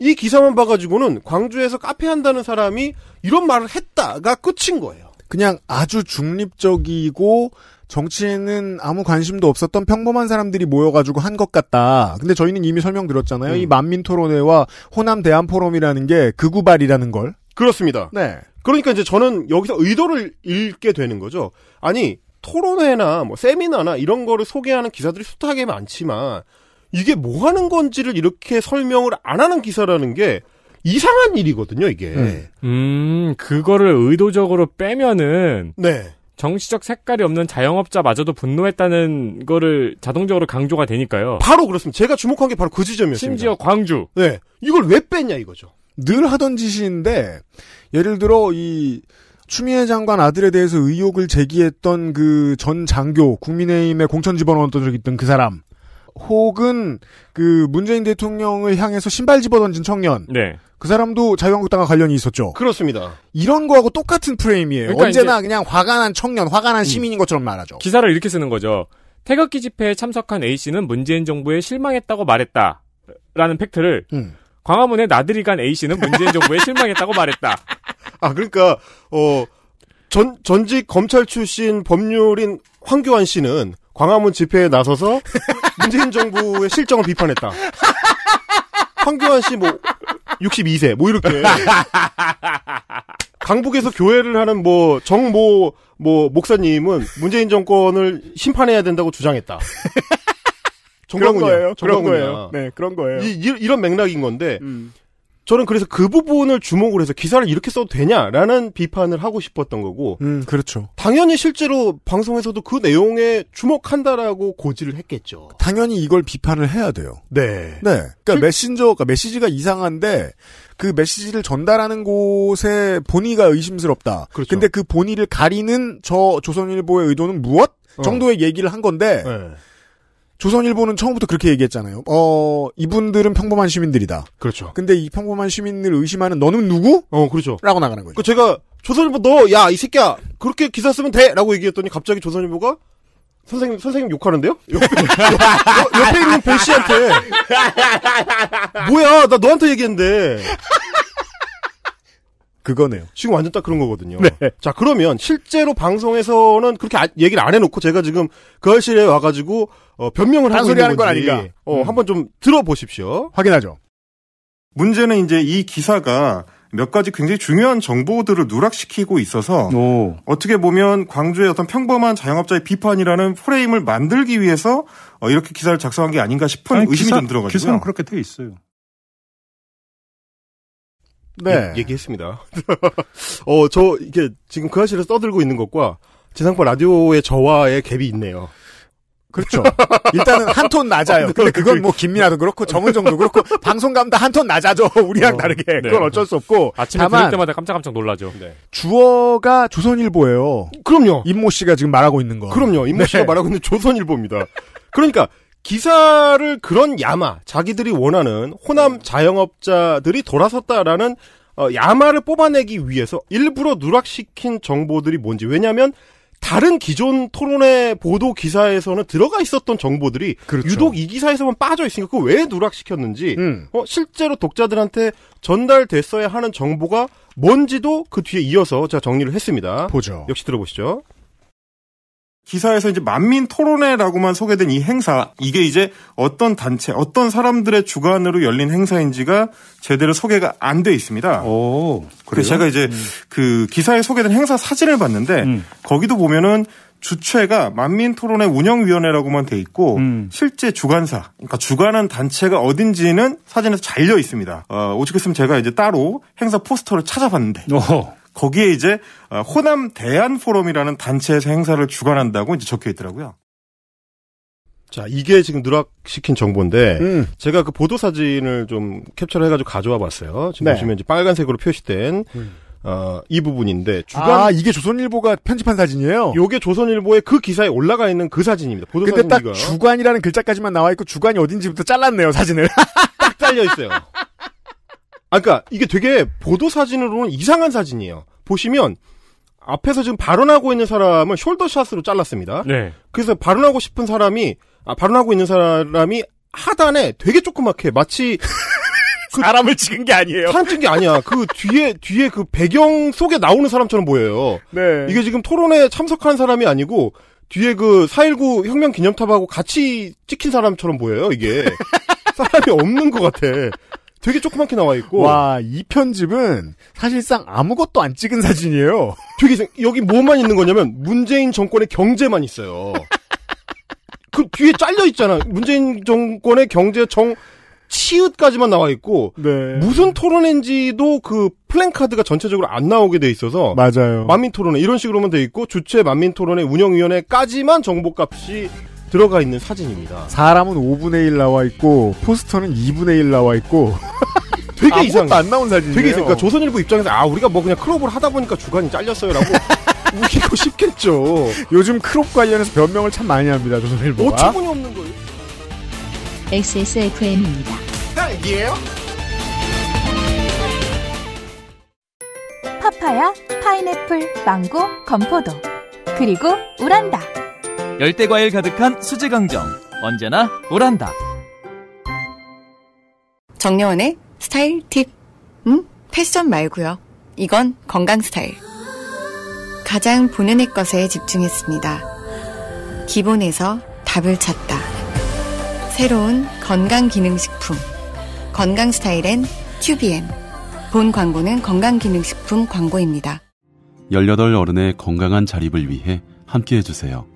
이 기사만 봐가지고는 광주에서 카페 한다는 사람이 이런 말을 했다가 끝인 거예요. 그냥 아주 중립적이고 정치에는 아무 관심도 없었던 평범한 사람들이 모여가지고 한 것 같다. 근데 저희는 이미 설명드렸잖아요. 음. 이 만민토론회와 호남 대한포럼이라는 게 극우발이라는 걸. 그렇습니다. 네. 그러니까 이제 저는 여기서 의도를 읽게 되는 거죠. 아니, 토론회나 뭐 세미나나 이런 거를 소개하는 기사들이 숱하게 많지만 이게 뭐 하는 건지를 이렇게 설명을 안 하는 기사라는 게 이상한 일이거든요, 이게. 네. 음, 그거를 의도적으로 빼면은 네. 정치적 색깔이 없는 자영업자마저도 분노했다는 거를 자동적으로 강조가 되니까요. 바로 그렇습니다. 제가 주목한 게 바로 그 지점이었습니다. 심지어 광주. 네. 이걸 왜 뺐냐 이거죠. 늘 하던 짓인데 예를 들어 이 추미애 장관 아들에 대해서 의혹을 제기했던 그 전 장교 국민의힘의 공천 집어넣었던 적 있던 그 사람 혹은 그 문재인 대통령을 향해서 신발 집어던진 청년 네. 그 사람도 자유한국당과 관련이 있었죠. 그렇습니다. 이런 거하고 똑같은 프레임이에요. 그러니까 언제나 그냥 화가 난 청년, 화가 난 음. 시민인 것처럼 말하죠. 기사를 이렇게 쓰는 거죠. 태극기 집회에 참석한 A 씨는 문재인 정부에 실망했다고 말했다. 라는 팩트를 음. 광화문에 나들이 간 A씨는 문재인 정부에 실망했다고 말했다. 아, 그러니까, 어, 전, 전직 검찰 출신 법률인 황교안 씨는 광화문 집회에 나서서 문재인 정부의 실정을 비판했다. 황교안 씨 뭐, 62세, 뭐 이렇게. 강북에서 교회를 하는 뭐, 정모, 뭐, 목사님은 문재인 정권을 심판해야 된다고 주장했다. 정광훈이요. 거예요. 정광훈이야. 그런 거예요. 네, 그런 거예요. 이, 런 맥락인 건데 음. 저는 그래서 그 부분을 주목을 해서 기사를 이렇게 써도 되냐라는 비판을 하고 싶었던 거고. 음, 그렇죠. 당연히 실제로 방송에서도 그 내용에 주목한다라고 고지를 했겠죠. 당연히 이걸 비판을 해야 돼요. 네. 네. 그러니까 그... 메신저, 그 메시지가 이상한데 그 메시지를 전달하는 곳에 본의가 의심스럽다. 그렇죠. 근데 그 본의를 가리는 저 조선일보의 의도는 무엇? 어. 정도의 얘기를 한 건데. 네. 조선일보는 처음부터 그렇게 얘기했잖아요. 어, 이분들은 평범한 시민들이다. 그렇죠. 근데 이 평범한 시민을 의심하는 너는 누구? 어, 그렇죠. 라고 나가는 거죠. 그 제가 조선일보 너, 야, 이 새끼야, 그렇게 기사 쓰면 돼! 라고 얘기했더니 갑자기 조선일보가 선생님, 선생님 욕하는데요? 옆에, 옆에 있는 배 씨한테. 뭐야, 나 너한테 얘기했는데. 그거네요. 지금 완전 딱 그런 거거든요. 네. 자, 그러면 실제로 방송에서는 그렇게 아, 얘기를 안 해놓고 제가 지금 그 현실에 와가지고 어, 변명을 하고 있는 하는 건 아닌가. 어, 음. 한번 좀 들어보십시오. 확인하죠. 문제는 이제 이 기사가 몇 가지 굉장히 중요한 정보들을 누락시키고 있어서 오. 어떻게 보면 광주의 어떤 평범한 자영업자의 비판이라는 프레임을 만들기 위해서 어, 이렇게 기사를 작성한 게 아닌가 싶은 아니, 의심이 기사, 좀 들어가지고요. 기사는 그렇게 돼 있어요. 네. 얘기, 예, 얘기했습니다. 어, 저 이게 지금 그 사실을 써들고 있는 것과 지상파 라디오의 저와의 갭이 있네요. 그렇죠. 일단은 한 톤 낮아요. 네, 근데 그건 그렇죠. 뭐 김민아도 그렇고 정은정도 그렇고 방송감도 한 톤 낮아져. 우리랑 어, 다르게. 네. 그건 어쩔 수 없고. 아침에 다만, 때마다 깜짝깜짝 놀라죠. 네. 주어가 조선일보예요. 그럼요. 임모 씨가 지금 말하고 있는 거. 그럼요. 임모 씨가 네. 말하고 있는 조선일보입니다. 그러니까 기사를 그런 야마, 자기들이 원하는 호남 음. 자영업자들이 돌아섰다라는 어, 야마를 뽑아내기 위해서 일부러 누락시킨 정보들이 뭔지 왜냐하면 다른 기존 토론회 보도 기사에서는 들어가 있었던 정보들이 그렇죠. 유독 이 기사에서만 빠져 있으니까 그걸 왜 누락시켰는지 음. 어, 실제로 독자들한테 전달됐어야 하는 정보가 뭔지도 그 뒤에 이어서 제가 정리를 했습니다. 보죠. 역시 들어보시죠. 기사에서 이제 만민 토론회라고만 소개된 이 행사 이게 이제 어떤 단체 어떤 사람들의 주관으로 열린 행사인지가 제대로 소개가 안 돼 있습니다. 오, 그래서 제가 이제 음. 그 기사에 소개된 행사 사진을 봤는데 음. 거기도 보면은 주최가 만민 토론회 운영위원회라고만 돼 있고 음. 실제 주관사 그러니까 주관한 단체가 어딘지는 사진에서 잘려 있습니다. 어, 오죽했으면 제가 이제 따로 행사 포스터를 찾아봤는데. 어 거기에 이제 어, 호남 대안 포럼이라는 단체에서 행사를 주관한다고 이제 적혀 있더라고요. 자, 이게 지금 누락시킨 정보인데 음. 제가 그 보도 사진을 좀 캡처를 해가지고 가져와 봤어요. 지금 네. 보시면 이제 빨간색으로 표시된 음. 어, 이 부분인데 주간 아 이게 조선일보가 편집한 사진이에요. 요게 조선일보의 그 기사에 올라가 있는 그 사진입니다. 보도 근데 사진 딱 이거요. 주간이라는 글자까지만 나와 있고 주간이 어딘지부터 잘랐네요 사진을. 딱 잘려 있어요. 아, 그니까, 이게 되게 보도 사진으로는 이상한 사진이에요. 보시면, 앞에서 지금 발언하고 있는 사람은 숄더샷으로 잘랐습니다. 네. 그래서 발언하고 싶은 사람이, 아, 발언하고 있는 사람이 하단에 되게 조그맣게 마치 그 사람을 찍은 게 아니에요. 사람 찍은 게 아니야. 그 뒤에 뒤에 그 배경 속에 나오는 사람처럼 보여요. 네. 이게 지금 토론에 참석한 사람이 아니고 뒤에 그 4.19 혁명 기념탑하고 같이 찍힌 사람처럼 보여요. 이게 사람이 없는 것 같아. 되게 조그맣게 나와 있고. 와, 이 편집은 사실상 아무것도 안 찍은 사진이에요. 되게, 여기 뭐만 있는 거냐면 문재인 정권의 경제만 있어요. 그 뒤에 잘려 있잖아. 문재인 정권의 경제 정, 치읓까지만 나와 있고 네. 무슨 토론인지도 그 플랜카드가 전체적으로 안 나오게 돼 있어서 맞아요. 만민토론에 이런 식으로만 돼 있고 주최 만민토론의 운영위원회까지만 정보값이 들어가 있는 사진입니다. 사람은 5분의 1 나와 있고 포스터는 2분의 1 나와 있고 되게 이상 안 나온 사진이에요. 되게 그러니까 조선일보 입장에서 아 우리가 뭐 그냥 크롭을 하다 보니까 주간이 잘렸어요라고 우기고 싶겠죠. 요즘 크롭 관련해서 변명을 참 많이 합니다. 조선일보가. 어처구니 없는 거예요. XSFM입니다. 예 파파야, 파인애플, 망고, 건포도 그리고 우란다. 열대 과일 가득한 수제 강정 언제나 오란다. 정려원의 스타일 팁. 음? 패션 말고요. 이건 건강 스타일. 가장 보는 의 것에 집중했습니다. 기본에서 답을 찾다. 새로운 건강 기능식품. 건강 스타일엔 큐비엔. 본 광고는 건강기능식품 광고입니다. 18 어른의 건강한 자립을 위해 함께 해주세요.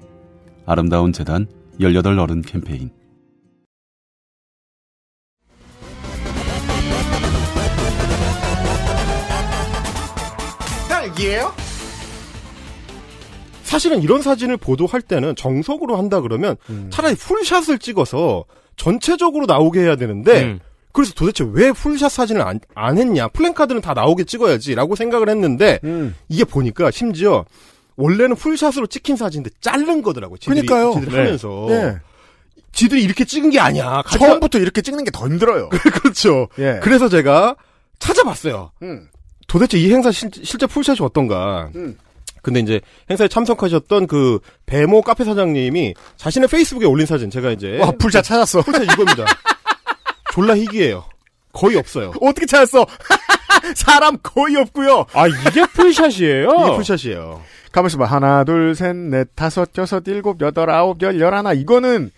아름다운 재단 18 어른 캠페인 사실은 이런 사진을 보도할 때는 정석으로 한다 그러면 음. 차라리 풀샷을 찍어서 전체적으로 나오게 해야 되는데 음. 그래서 도대체 왜 풀샷 사진을 안, 안 했냐 플랜카드는 다 나오게 찍어야지라고 생각을 했는데 음. 이게 보니까 심지어 원래는 풀샷으로 찍힌 사진인데 자른 거더라고요. 지들이, 그러니까요. 지들이 네. 하면서. 네. 지들이 이렇게 찍은 게 아니야. 가짜... 처음부터 이렇게 찍는 게 더 힘들어요. 그렇죠. 예. 그래서 제가 찾아봤어요. 음. 도대체 이 행사 실, 실제 풀샷이 어떤가. 음. 근데 이제 행사에 참석하셨던 그 배모 카페 사장님이 자신의 페이스북에 올린 사진 제가 이제 와 풀샷 그 찾았어 풀샷 이겁니다 졸라 희귀해요 거의 없어요 어떻게 찾았어 사람 거의 없고요 아 이게 풀샷이에요 이게 풀샷이에요 가만있어 봐. 하나, 둘, 셋, 넷, 다섯, 여섯, 일곱, 여덟, 아홉, 열, 열하나. 이거는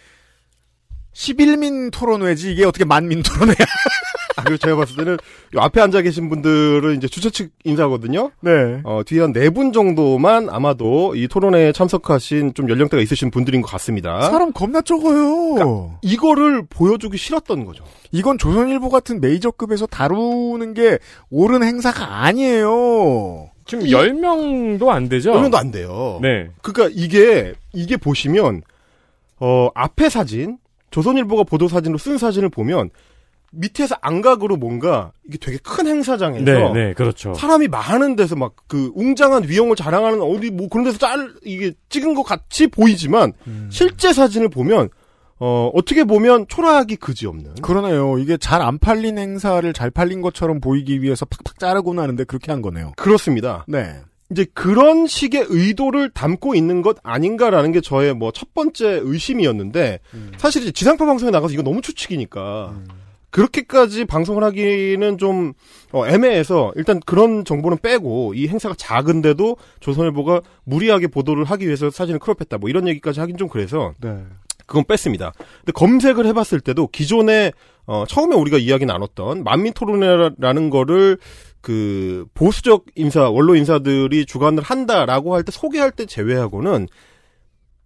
11민 토론회지. 이게 어떻게 만민 토론회야. 아, 그리고 제가 봤을 때는 앞에 앉아 계신 분들은 이제 주최 측 인사거든요. 네. 어, 뒤에 한 네 분 정도만 아마도 이 토론회에 참석하신 좀 연령대가 있으신 분들인 것 같습니다. 사람 겁나 적어요. 그러니까 이거를 보여주기 싫었던 거죠. 이건 조선일보 같은 메이저급에서 다루는 게 옳은 행사가 아니에요. 지금 이, 10명도 안 되죠? 10명도 안 돼요. 네. 그러니까 이게 이게 보시면 어 앞에 사진 조선일보가 보도 사진으로 쓴 사진을 보면 밑에서 안각으로 뭔가 이게 되게 큰 행사장에서 네, 네, 그렇죠. 사람이 많은 데서 막 그 웅장한 위용을 자랑하는 어디 뭐 그런 데서 짤 이게 찍은 것 같이 보이지만 음. 실제 사진을 보면 어, 어떻게 보면 초라하기 그지없는. 그러네요. 이게 잘 안 팔린 행사를 잘 팔린 것처럼 보이기 위해서 팍팍 자르고나는데 그렇게 한 거네요. 그렇습니다. 네. 이제 그런 식의 의도를 담고 있는 것 아닌가라는 게 저의 뭐 첫 번째 의심이었는데 음. 사실 지상파 방송에 나가서 이거 너무 추측이니까 음. 그렇게까지 방송을 하기는 좀 어, 애매해서 일단 그런 정보는 빼고 이 행사가 작은데도 조선일보가 무리하게 보도를 하기 위해서 사진을 크롭했다 뭐 이런 얘기까지 하긴 좀 그래서 네. 그건 뺐습니다. 근데 검색을 해봤을 때도 기존에 어, 처음에 우리가 이야기 나눴던 만민토론회라는 거를 그 보수적 인사 원로 인사들이 주관을 한다라고 할 때 소개할 때 제외하고는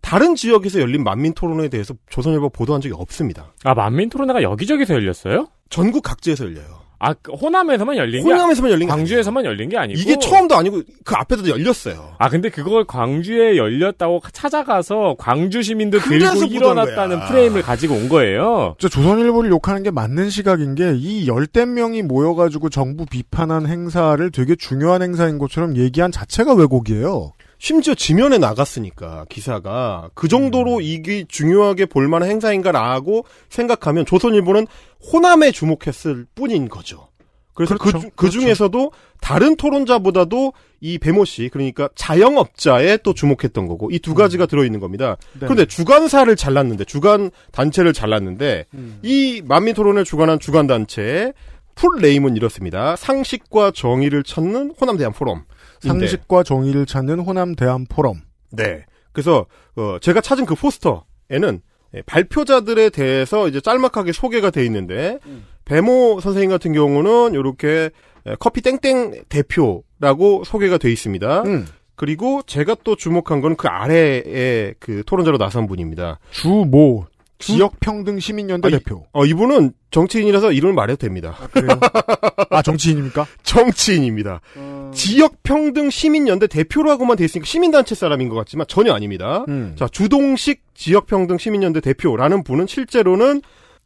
다른 지역에서 열린 만민토론회에 대해서 조선일보 보도한 적이 없습니다. 아 만민토론회가 여기저기서 열렸어요? 전국 각지에서 열려요. 아, 그 호남에서만 열린 게 호남에서만 열린 게 광주에서만 열린 게 아니고 이게 처음도 아니고 그 앞에도 서 열렸어요. 아, 근데 그걸 광주에 열렸다고 찾아가서 광주 시민들 들고 일어났다는 거야. 프레임을 가지고 온 거예요. 저 조선일보를 욕하는 게 맞는 시각인 게 이 열댓 명이 모여 가지고 정부 비판한 행사를 되게 중요한 행사인 것처럼 얘기한 자체가 왜곡이에요. 심지어 지면에 나갔으니까 기사가 그 정도로 음. 이게 중요하게 볼만한 행사인가라고 생각하면 조선일보는 호남에 주목했을 뿐인 거죠. 그래서 그 그렇죠. 그, 그 중에서도 다른 토론자보다도 이 배모 씨, 그러니까 자영업자에 또 주목했던 거고, 이두 음. 가지가 음. 들어있는 겁니다. 네. 그런데 주관사를 잘랐는데, 주관 단체를 잘랐는데, 음. 이 만민 토론을 주관한 주관단체풀 네임은 이렇습니다. 상식과 정의를 찾는 호남대한 포럼. 상식과 정의를 찾는 호남 대한 포럼. 네. 그래서 어, 제가 찾은 그 포스터에는 예, 발표자들에 대해서 이제 짤막하게 소개가 돼 있는데 음. 배모 선생님 같은 경우는 이렇게 예, 커피 땡땡 대표라고 소개가 돼 있습니다. 음. 그리고 제가 또 주목한 건 그 아래에 그 토론자로 나선 분입니다. 주모 지역평등시민연대 아, 대표. 어, 이분은 정치인이라서 이름을 말해도 됩니다. 아, 아 정치인입니까? 정치인입니다. 어... 지역평등시민연대 대표라고만 돼 있으니까 시민단체 사람인 것 같지만 전혀 아닙니다. 음. 자, 주동식 지역평등시민연대 대표라는 분은 실제로는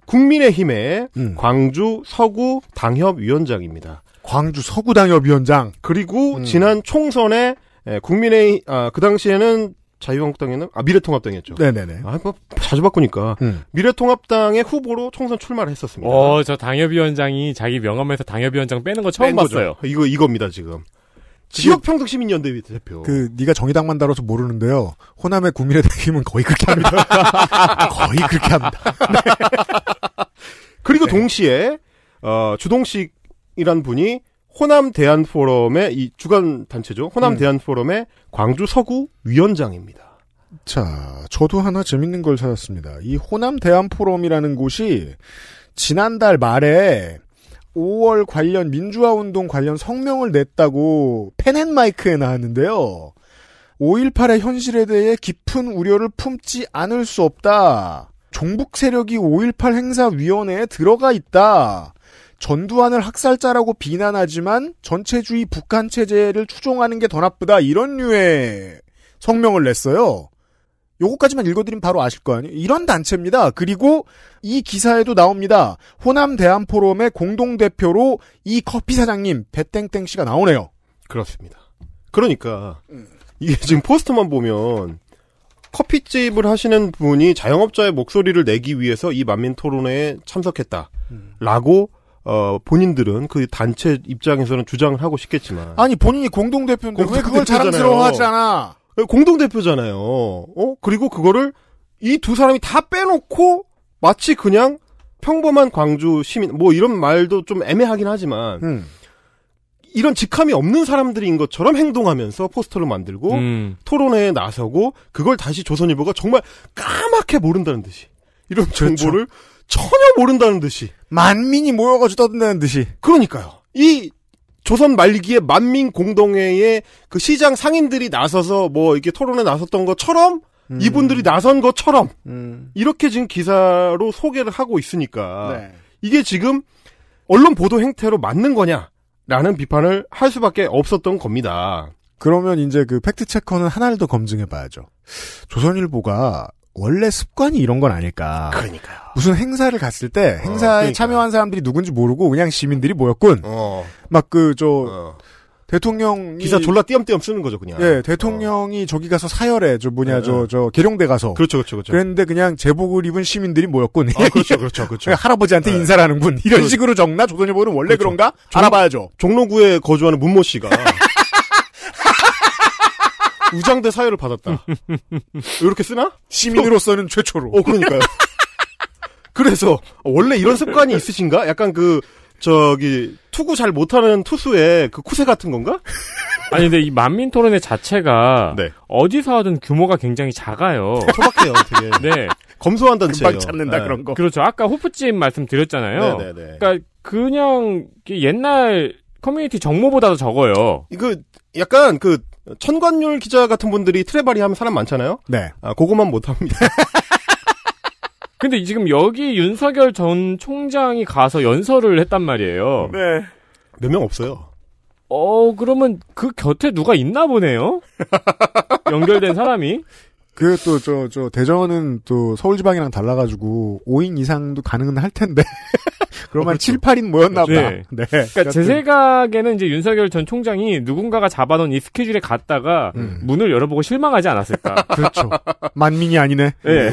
국민의힘의 음. 광주 서구 당협위원장입니다. 광주 서구 당협위원장. 그리고 음. 지난 총선에 국민의 아, 그 당시에는 자유한국당에는 아 미래통합당이었죠. 네네네. 아, 뭐 자주 바꾸니까 음. 미래통합당의 후보로 총선 출마를 했었습니다. 어, 저 당협위원장이 자기 명함에서 당협위원장 빼는 거 처음 봤어요. 거죠. 이거 이겁니다 지금. 지역평등시민연대 대표. 그 네가 정의당만 다뤄서 모르는데요. 호남의 국민의힘은 거의 그렇게 합니다. 거의 그렇게 합니다. 네. 그리고 네. 동시에 어, 주동식이란 분이 호남 대한 포럼의 이 주간 단체죠. 호남 음. 대한 포럼의 광주 서구 위원장입니다. 자, 저도 하나 재밌는 걸 찾았습니다. 이 호남 대안 포럼이라는 곳이 지난달 말에 5월 관련 민주화 운동 관련 성명을 냈다고 펜앤마이크에 나왔는데요. 5.18의 현실에 대해 깊은 우려를 품지 않을 수 없다. 종북 세력이 5.18 행사위원회에 들어가 있다. 전두환을 학살자라고 비난하지만 전체주의 북한 체제를 추종하는 게 더 나쁘다 이런 류의 성명을 냈어요. 요것까지만 읽어드리면 바로 아실 거 아니에요. 이런 단체입니다. 그리고 이 기사에도 나옵니다. 호남 대한 포럼의 공동 대표로 이 커피 사장님 배땡땡 씨가 나오네요. 그렇습니다. 그러니까 음. 이게 지금 포스터만 보면 커피집을 하시는 분이 자영업자의 목소리를 내기 위해서 이 만민 토론회에 참석했다라고 음. 어, 본인들은 그 단체 입장에서는 주장을 하고 싶겠지만. 아니, 본인이 공동대표인데 공동 왜 그걸 자랑스러워 하지 아 네, 공동대표잖아요. 어? 그리고 그거를 이 두 사람이 다 빼놓고 마치 그냥 평범한 광주 시민, 뭐 이런 말도 좀 애매하긴 하지만. 음. 이런 직함이 없는 사람들인 것처럼 행동하면서 포스터를 만들고 음. 토론회에 나서고 그걸 다시 조선일보가 정말 까맣게 모른다는 듯이 이런 그렇죠. 정보를 그렇죠. 전혀 모른다는 듯이 만민이 모여가지고 떠든다는 듯이 그러니까요. 이 조선 말기에 만민 공동회의그 시장 상인들이 나서서 뭐 이렇게 토론에 나섰던 것처럼 음. 이분들이 나선 것처럼 음. 이렇게 지금 기사로 소개를 하고 있으니까 네. 이게 지금 언론 보도 행태로 맞는 거냐라는 비판을 할 수밖에 없었던 겁니다. 그러면 이제 그 팩트 체커는 하나를 더 검증해 봐야죠. 조선일보가 원래 습관이 이런 건 아닐까. 그러니까요. 무슨 행사를 갔을 때 어, 행사에 어, 그러니까. 참여한 사람들이 누군지 모르고 그냥 시민들이 모였군. 어. 막 그저 어. 대통령 기사 졸라 띄엄띄엄 쓰는 거죠, 그냥. 예, 대통령이 어. 저기 가서 사열해. 저 뭐냐, 네, 저, 네. 저, 계룡대 가서. 그렇죠, 그렇죠, 그렇죠. 그랬는데 그냥 제복을 입은 시민들이 모였군. 아, 그렇죠, 그렇죠, 그렇죠. 할아버지한테 네. 인사를 하는군. 이런 그렇죠. 식으로 적나? 조선일보는 원래 그렇죠. 그런가 종, 알아봐야죠. 종로구에 거주하는 문모 씨가. 우장대 사유를 받았다. 이렇게 쓰나? 시민으로서는 최초로. 어, 그러니까요. 그래서 원래 이런 습관이 있으신가? 약간 그 저기 투구 잘 못하는 투수의 그 쿠세 같은 건가? 아니 근데 이 만민 토론회 자체가 네. 어디서 하든 규모가 굉장히 작아요. 소박해요, 되게. 네. 검소한 단체예요. 금방 찾는다 네. 그런 거. 그렇죠. 아까 호프집 말씀 드렸잖아요. 네네네. 네. 그러니까 그냥 옛날 커뮤니티 정모보다도 적어요. 이거 약간 그 천관율 기자 같은 분들이 트레바리 하면 사람 많잖아요. 네. 아, 그거만 못합니다. 근데 지금 여기 윤석열 전 총장이 가서 연설을 했단 말이에요. 네. 몇 명 없어요. 어, 그러면 그 곁에 누가 있나 보네요? 연결된 사람이? 그게또 저 저 대전은 또 서울지방이랑 달라가지고 5인 이상도 가능은 할 텐데 그러면 어, 그렇죠. 7, 8인 모였나 그렇죠. 보다. 네. 네. 그러니까 제 생각에는 이제 윤석열 전 총장이 누군가가 잡아놓은 이 스케줄에 갔다가 음. 문을 열어보고 실망하지 않았을까. 그렇죠. 만민이 아니네. 네.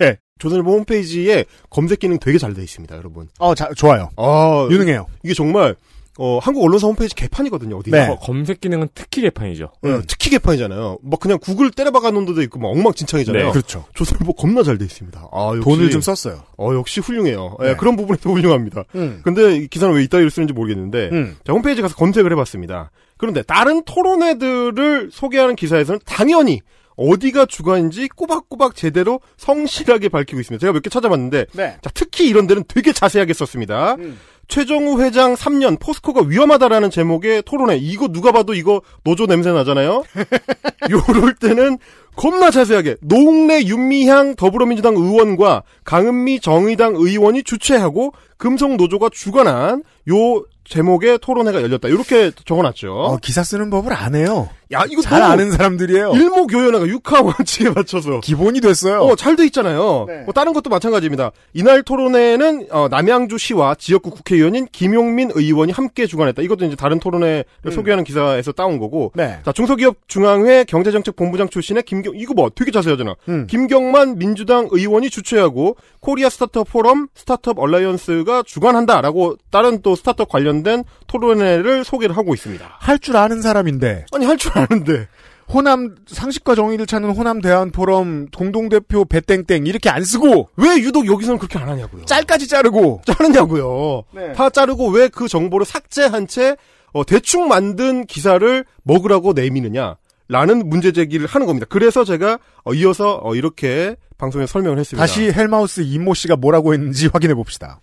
네. 조선일보 홈페이지에 검색 기능 되게 잘 돼 있습니다, 여러분. 어, 자, 좋아요. 어, 유능해요. 이게 정말 어, 한국 언론사 홈페이지 개판이거든요, 어디. 네. 어, 검색 기능은 특히 개판이죠. 응, 예, 음. 특히 개판이잖아요. 막 그냥 구글 때려박은 아놓데도 있고, 막 엉망진창이잖아요. 네. 그렇죠. 조선일보 겁나 잘 돼 있습니다. 아, 역시. 돈을 좀 썼어요. 어, 역시 훌륭해요. 예, 네. 예, 그런 부분에서 훌륭합니다. 음. 근데 기사는 왜이따위로 쓰는지 모르겠는데, 음. 자, 홈페이지 가서 검색을 해봤습니다. 그런데 다른 토론회들을 소개하는 기사에서는 당연히 어디가 주관인지 꼬박꼬박 제대로 성실하게 밝히고 있습니다. 제가 몇 개 찾아봤는데, 네. 자, 특히 이런 데는 되게 자세하게 썼습니다. 음. 최정우 회장 3년 포스코가 위험하다라는 제목의 토론회 이거 누가 봐도 이거 노조 냄새 나잖아요. 요럴 때는 겁나 자세하게 노웅래 윤미향 더불어민주당 의원과 강은미 정의당 의원이 주최하고 금성 노조가 주관한 요 제목의 토론회가 열렸다. 이렇게 적어놨죠. 어, 기사 쓰는 법을 안 해요. 야, 이거 잘 아는 사람들이에요. 일목요연하가 육하 원칙에 맞춰서 기본이 됐어요. 어, 잘 돼 있잖아요. 네. 뭐 다른 것도 마찬가지입니다. 이날 토론회는 어, 남양주시와 지역구 국회의원인 김용민 의원이 함께 주관했다. 이것도 이제 다른 토론회를 음. 소개하는 기사에서 따온 거고. 네. 자, 중소기업 중앙회 경제정책본부장 출신의 김경 이거 뭐 되게 자세하잖아. 음. 김경만 민주당 의원이 주최하고 코리아 스타트업 포럼 스타트업 얼라이언스가 주관한다라고 다른 또 스타트업 관련 관련된 토론회를 소개를 하고 있습니다. 할 줄 아는 사람인데. 아니, 할 줄 아는데. 호남 상식과 정의를 찾는 호남 대한 포럼 공동 대표 배땡땡 이렇게 안 쓰고 왜 유독 여기서는 그렇게 안 하냐고요. 짤까지 자르고 자르냐고요. 네. 다 자르고 왜 그 정보를 삭제한 채 어, 대충 만든 기사를 먹으라고 내미느냐. 라는 문제 제기를 하는 겁니다. 그래서 제가 어, 이어서 어, 이렇게 방송에 설명을 했습니다. 다시 헬마우스 임모 씨가 뭐라고 했는지 확인해 봅시다.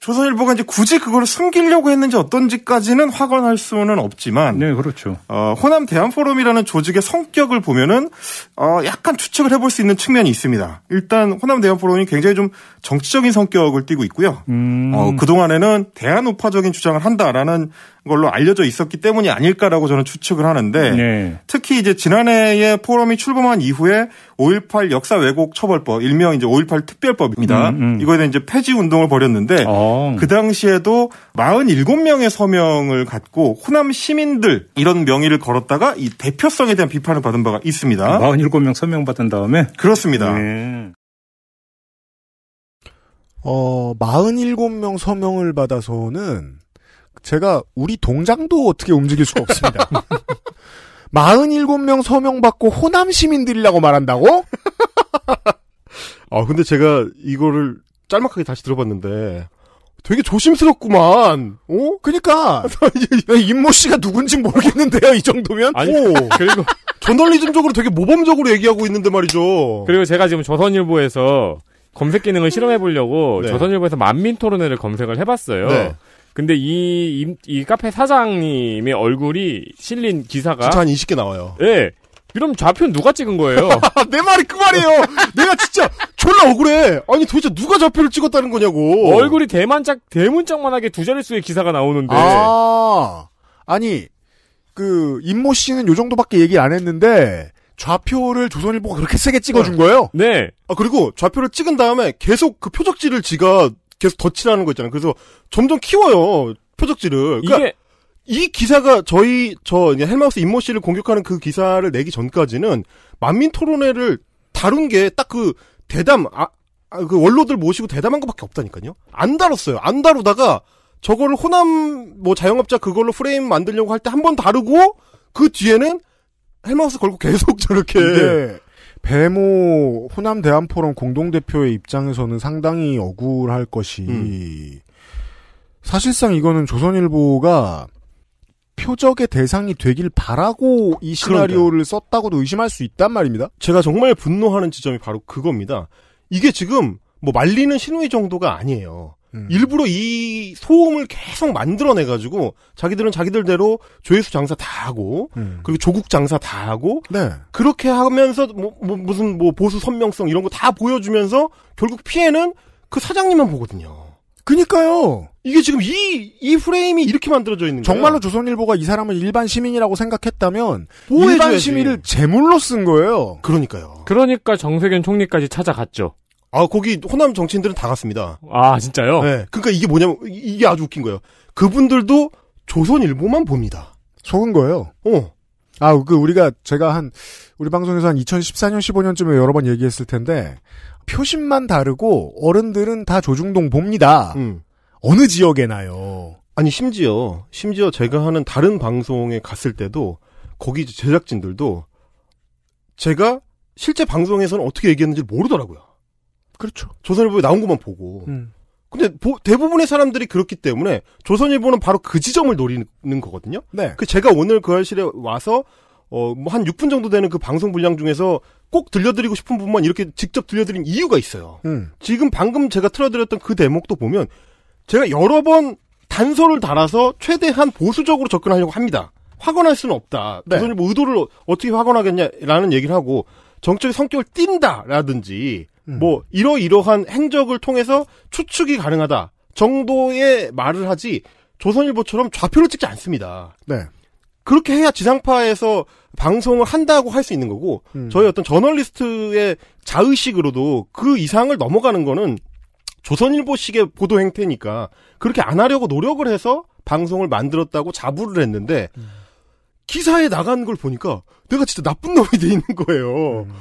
조선일보가 이제 굳이 그걸 숨기려고 했는지 어떤지까지는 확언할 수는 없지만, 네 그렇죠. 어, 호남 대한 포럼이라는 조직의 성격을 보면은 어, 약간 추측을 해볼 수 있는 측면이 있습니다. 일단 호남 대한 포럼이 굉장히 좀 정치적인 성격을 띠고 있고요. 음. 어, 그 동안에는 대한 우파적인 주장을 한다라는 걸로 알려져 있었기 때문이 아닐까라고 저는 추측을 하는데 네. 특히 이제 지난해에 포럼이 출범한 이후에 5.18 역사 왜곡 처벌법 일명 이제 5.18 특별법입니다. 음, 음. 이거에 대한 이제 폐지 운동을 벌였는데 어. 그 당시에도 47명의 서명을 갖고 호남 시민들 이런 명의를 걸었다가 이 대표성에 대한 비판을 받은 바가 있습니다. 47명 서명 받은 다음에 그렇습니다. 네. 어, 47명 서명을 받아서는 제가 우리 동장도 어떻게 움직일 수가 없습니다. 47명 서명받고 호남 시민들이라고 말한다고? 아, 근데 제가 이거를 짤막하게 다시 들어봤는데, 되게 조심스럽구만. 어? 그니까. 임모 씨가 누군지 모르겠는데요, 이 정도면? 아니, 오. 그리고. 저널리즘적으로 되게 모범적으로 얘기하고 있는데 말이죠. 그리고 제가 지금 조선일보에서 검색 기능을 실험해 보려고 네. 조선일보에서 만민 토론회를 검색을 해봤어요. 네. 근데 이, 이, 이 카페 사장님의 얼굴이 실린 기사가. 한 20개 나와요. 예. 그럼 좌표는 누가 찍은 거예요? 내 말이 그 말이에요. 내가 진짜 졸라 억울해. 아니 도대체 누가 좌표를 찍었다는 거냐고. 얼굴이 대만짝 대문짝만하게 두 자릿수의 기사가 나오는데. 아 아니 그 임모 씨는 요 정도밖에 얘기 안 했는데 좌표를 조선일보가 그렇게 세게 찍어준 어. 거예요? 네. 아 그리고 좌표를 찍은 다음에 계속 그 표적지를 지가 계속 덧칠하는 거 있잖아요. 그래서 점점 키워요. 표적지를. 그러니까 이게... 이 기사가 저희 저 헬마우스 임모 씨를 공격하는 그 기사를 내기 전까지는 만민 토론회를 다룬 게 딱 그 대담 아, 아, 그 원로들 모시고 대담한 것밖에 없다니까요. 안 다뤘어요. 안 다루다가 저거를 호남 뭐 자영업자 그걸로 프레임 만들려고 할 때 한 번 다루고 그 뒤에는 헬마우스 걸고 계속 저렇게 네. 배모 호남 대한포럼 공동대표의 입장에서는 상당히 억울할 것이 음. 사실상 이거는 조선일보가 표적의 대상이 되길 바라고 이 시나리오를 그런데. 썼다고도 의심할 수 있단 말입니다. 제가 정말 분노하는 지점이 바로 그겁니다. 이게 지금 뭐 말리는 신우이 정도가 아니에요. 음. 일부러 이 소음을 계속 만들어내가지고 자기들은 자기들대로 조회수 장사 다 하고 음. 그리고 조국 장사 다 하고 네. 그렇게 하면서 뭐, 뭐, 무슨 뭐 보수 선명성 이런 거 다 보여주면서 결국 피해는 그 사장님만 보거든요. 그니까요. 이게 지금 이, 이 프레임이 이렇게 만들어져 있는 거예요. 정말로 조선일보가 이 사람을 일반 시민이라고 생각했다면 일반 시민을 제물로 쓴 거예요. 그러니까요. 그러니까 정세균 총리까지 찾아갔죠. 아, 거기 호남 정치인들은 다 갔습니다. 아, 진짜요? 네. 그러니까 이게 뭐냐면 이게 아주 웃긴 거예요. 그분들도 조선일보만 봅니다. 속은 거예요. 어. 아, 그 우리가 제가 한 우리 방송에서 한 2014년 15년쯤에 여러 번 얘기했을 텐데 표심만 다르고 어른들은 다 조중동 봅니다. 음. 어느 지역에나요. 아니 심지어 심지어 제가 하는 다른 방송에 갔을 때도 거기 제작진들도 제가 실제 방송에서는 어떻게 얘기했는지 모르더라고요. 그렇죠. 조선일보에 나온 것만 보고. 음. 근데 대부분의 사람들이 그렇기 때문에 조선일보는 바로 그 지점을 노리는 거거든요. 네. 그 제가 오늘 그 현실에 와서 어뭐한 6분 정도 되는 그 방송 분량 중에서 꼭 들려드리고 싶은 부분만 이렇게 직접 들려드린 이유가 있어요. 음. 지금 방금 제가 틀어드렸던 그 대목도 보면 제가 여러 번 단서를 달아서 최대한 보수적으로 접근하려고 합니다. 확언할 수는 없다. 네. 조선일보 의도를 어떻게 확언하겠냐라는 얘기를 하고 정책의 성격을 띈다라든지 음. 뭐 이러이러한 행적을 통해서 추측이 가능하다 정도의 말을 하지 조선일보처럼 좌표로 찍지 않습니다. 네. 그렇게 해야 지상파에서 방송을 한다고 할 수 있는 거고 음. 저희 어떤 저널리스트의 자의식으로도 그 이상을 넘어가는 거는 조선일보식의 보도 행태니까 그렇게 안 하려고 노력을 해서 방송을 만들었다고 자부를 했는데 음. 기사에 나간 걸 보니까 내가 진짜 나쁜 놈이 돼 있는 거예요. 음.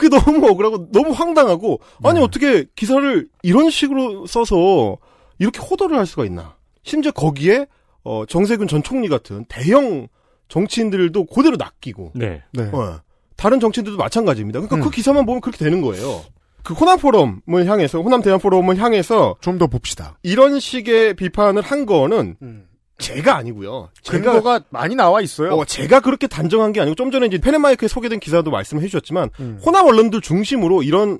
그게 너무 억울하고 너무 황당하고 아니 네. 어떻게 기사를 이런 식으로 써서 이렇게 호도를 할 수가 있나? 심지어 거기에 어, 정세균 전 총리 같은 대형 정치인들도 그대로 낚이고 네. 네. 어, 다른 정치인들도 마찬가지입니다. 그러니까 그 음. 그 기사만 보면 그렇게 되는 거예요. 그 호남 포럼을 향해서 호남 대안 포럼을 향해서 좀 더 봅시다. 이런 식의 비판을 한 거는 음. 제가 아니고요. 제가, 거가 많이 나와 있어요. 어, 제가 그렇게 단정한 게 아니고 좀 전에 이제 페네마이크에 소개된 기사도 말씀해 주셨지만 음. 호남 언론들 중심으로 이런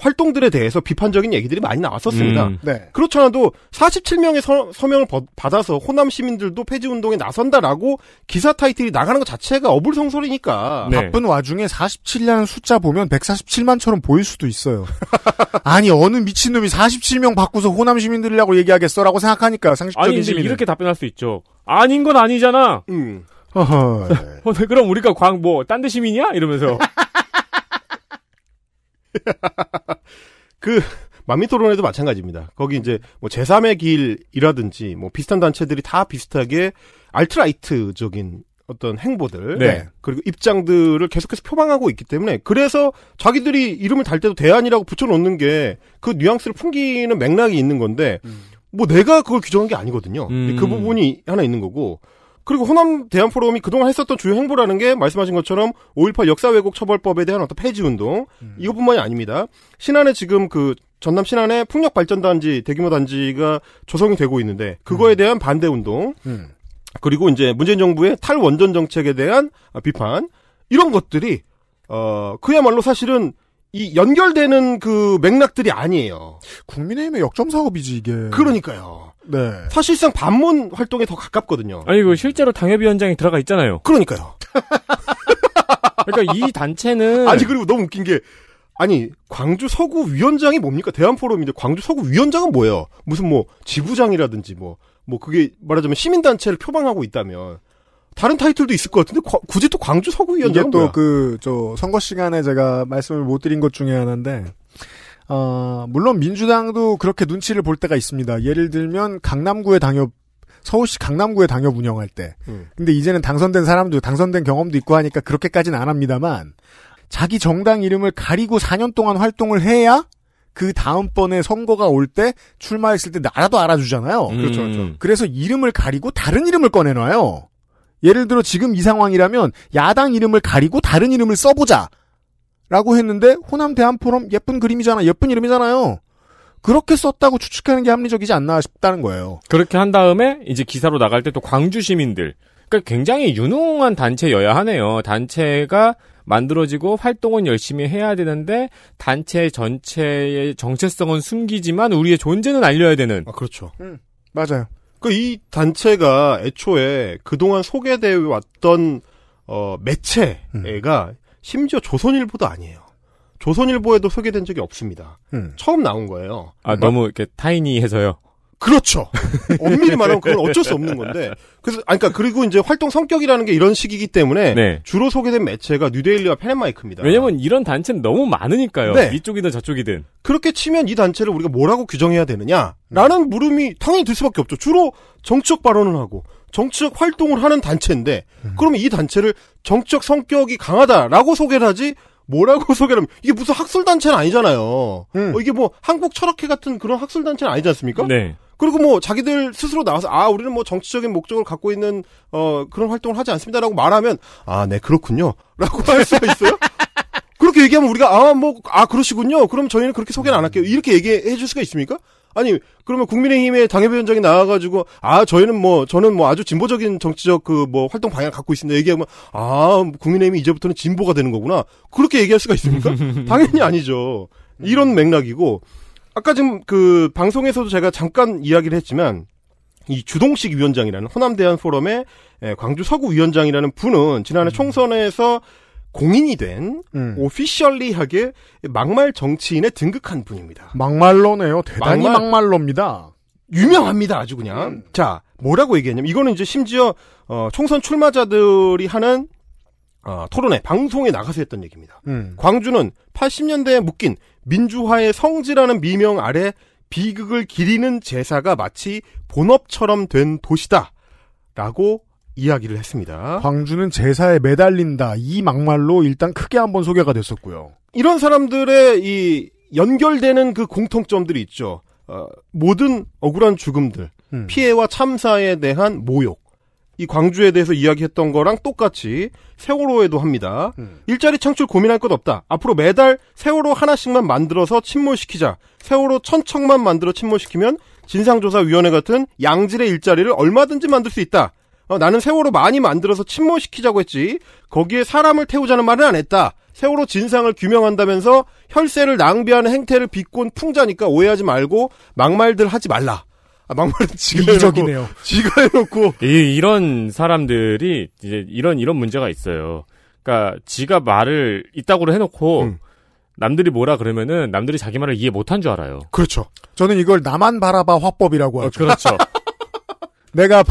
활동들에 대해서 비판적인 얘기들이 많이 나왔었습니다. 음. 네. 그렇잖아도 47명의 서, 명을 받아서 호남 시민들도 폐지 운동에 나선다라고 기사 타이틀이 나가는 것 자체가 어불성설이니까 네. 바쁜 와중에 47이라는 숫자 보면 147만처럼 보일 수도 있어요. 아니 어느 미친놈이 47명 바꾸서 호남 시민들이라고 얘기하겠어라고 생각하니까 상식적인 아니, 시민 이렇게 답변할 수 있죠. 아닌 건 아니잖아. 음. 네. 어, 네, 그럼 우리가 광 뭐딴데 시민이야? 이러면서 그 만민토론에도 마찬가지입니다. 거기 이제 뭐 제3의 길이라든지 뭐 비슷한 단체들이 다 비슷하게 알트라이트적인 어떤 행보들 네. 그리고 입장들을 계속해서 표방하고 있기 때문에 그래서 자기들이 이름을 달 때도 대안이라고 붙여놓는 게 그 뉘앙스를 풍기는 맥락이 있는 건데 음. 뭐 내가 그걸 규정한 게 아니거든요. 음. 그 부분이 하나 있는 거고 그리고 호남 대한 포럼이 그동안 했었던 주요 행보라는 게 말씀하신 것처럼 5.18 역사 왜곡 처벌법에 대한 어떤 폐지 운동 음. 이것뿐만이 아닙니다. 신안에 지금 그 전남 신안에 풍력 발전단지 대규모 단지가 조성이 되고 있는데 그거에 음. 대한 반대 운동 음. 그리고 이제 문재인 정부의 탈원전 정책에 대한 비판 이런 것들이 어 그야말로 사실은 이 연결되는 그 맥락들이 아니에요. 국민의힘의 역점 사업이지 이게. 그러니까요. 네. 사실상 반문 활동에 더 가깝거든요. 아니 그 실제로 당협위원장이 들어가 있잖아요. 그러니까요. 그러니까 이 단체는 아니 그리고 너무 웃긴 게 아니 광주 서구 위원장이 뭡니까 대한 포럼인데 광주 서구 위원장은 뭐예요? 무슨 뭐 지부장이라든지 뭐뭐 뭐 그게 말하자면 시민 단체를 표방하고 있다면 다른 타이틀도 있을 것 같은데 과, 굳이 또 광주 서구 위원장 이게 또그 저 선거 시간에 제가 말씀을 못 드린 것 중에 하나인데 어, 물론 민주당도 그렇게 눈치를 볼 때가 있습니다. 예를 들면 강남구의 당협 서울시 강남구의 당협 운영할 때. 음. 근데 이제는 당선된 사람도 당선된 경험도 있고 하니까 그렇게까지는 안 합니다만 자기 정당 이름을 가리고 4년 동안 활동을 해야 그 다음번에 선거가 올 때 출마했을 때 나라도 알아주잖아요. 음. 그렇죠, 그렇죠. 그래서 이름을 가리고 다른 이름을 꺼내놔요. 예를 들어 지금 이 상황이라면 야당 이름을 가리고 다른 이름을 써보자. 라고 했는데 호남 대한포럼 예쁜 그림이잖아. 예쁜 이름이잖아요. 그렇게 썼다고 추측하는 게 합리적이지 않나 싶다는 거예요. 그렇게 한 다음에 이제 기사로 나갈 때 또 광주 시민들. 그러니까 굉장히 유능한 단체여야 하네요. 단체가 만들어지고 활동은 열심히 해야 되는데 단체 전체의 정체성은 숨기지만 우리의 존재는 알려야 되는. 아 그렇죠. 음, 맞아요. 그 이 단체가 애초에 그동안 소개되어 왔던 어 매체가 음. 심지어 조선일보도 아니에요. 조선일보에도 소개된 적이 없습니다. 음. 처음 나온 거예요. 아, 막... 너무 이렇게 타이니해서요. 그렇죠. 엄밀히 말하면 그건 어쩔 수 없는 건데. 그래서 아니 그러니까 그리고 이제 활동 성격이라는 게 이런 식이기 때문에 네. 주로 소개된 매체가 뉴데일리와 페넷마이크입니다. 왜냐면 이런 단체는 너무 많으니까요. 네. 이쪽이든 저쪽이든. 그렇게 치면 이 단체를 우리가 뭐라고 규정해야 되느냐라는 물음이 당연히 들 수밖에 없죠. 주로 정치적 발언을 하고 정치적 활동을 하는 단체인데 음. 그러면 이 단체를 정치적 성격이 강하다라고 소개를 하지 뭐라고 소개를 하면 이게 무슨 학술 단체는 아니잖아요. 음. 어, 이게 뭐 한국 철학회 같은 그런 학술 단체는 아니지 않습니까? 네. 그리고 뭐 자기들 스스로 나와서 아 우리는 뭐 정치적인 목적을 갖고 있는 어 그런 활동을 하지 않습니다라고 말하면 아 네 그렇군요라고 할 수가 있어요. 그렇게 얘기하면 우리가 아 뭐아 뭐, 아, 그러시군요. 그럼 저희는 그렇게 소개를안 할게요. 이렇게 얘기해 줄 수가 있습니까? 아니 그러면 국민의힘의 당협위원장이 나와가지고 아 저희는 뭐 저는 뭐 아주 진보적인 정치적 그 뭐 활동 방향을 갖고 있습니다 얘기하면 아 국민의힘이 이제부터는 진보가 되는 거구나 그렇게 얘기할 수가 있습니까? 당연히 아니죠 이런 맥락이고 아까 지금 그 방송에서도 제가 잠깐 이야기를 했지만 이 주동식 위원장이라는 호남대한 포럼의 예, 광주 서구 위원장이라는 분은 지난해 음. 총선에서 공인이 된 음. 오피셜리하게 막말 정치인에 등극한 분입니다. 막말로네요. 대단히 막말... 로입니다 유명합니다. 아주 그냥. 음. 자, 뭐라고 얘기했냐면 이거는 이제 심지어 어, 총선 출마자들이 하는 어, 토론회, 방송에 나가서 했던 얘기입니다. 음. 광주는 80년대에 묶인 민주화의 성지라는 미명 아래 비극을 기리는 제사가 마치 본업처럼 된 도시다. 라고 이야기를 했습니다. 광주는 제사에 매달린다. 이 막말로 일단 크게 한번 소개가 됐었고요. 이런 사람들의 이 연결되는 그 공통점들이 있죠. 어, 모든 억울한 죽음들, 음. 피해와 참사에 대한 모욕. 이 광주에 대해서 이야기했던 거랑 똑같이 세월호에도 합니다. 음. 일자리 창출 고민할 것 없다. 앞으로 매달 세월호 하나씩만 만들어서 침몰시키자. 세월호 천척만 만들어 침몰시키면 진상조사위원회 같은 양질의 일자리를 얼마든지 만들 수 있다. 어, 나는 세월호 많이 만들어서 침몰시키자고 했지 거기에 사람을 태우자는 말은 안 했다. 세월호 진상을 규명한다면서 혈세를 낭비하는 행태를 비꼰 풍자니까 오해하지 말고 막말들 하지 말라. 아, 막말은 지가 이적네요 해놓고, 지가 해놓고 이, 런 사람들이 이제 이런 이런 문제가 있어요. 그러니까 지가 말을 있다고로 해놓고 음. 남들이 뭐라 그러면은 남들이 자기 말을 이해 못한 줄 알아요. 그렇죠. 저는 이걸 나만 바라봐 화법이라고 어, 하죠. 어, 그렇죠. 내가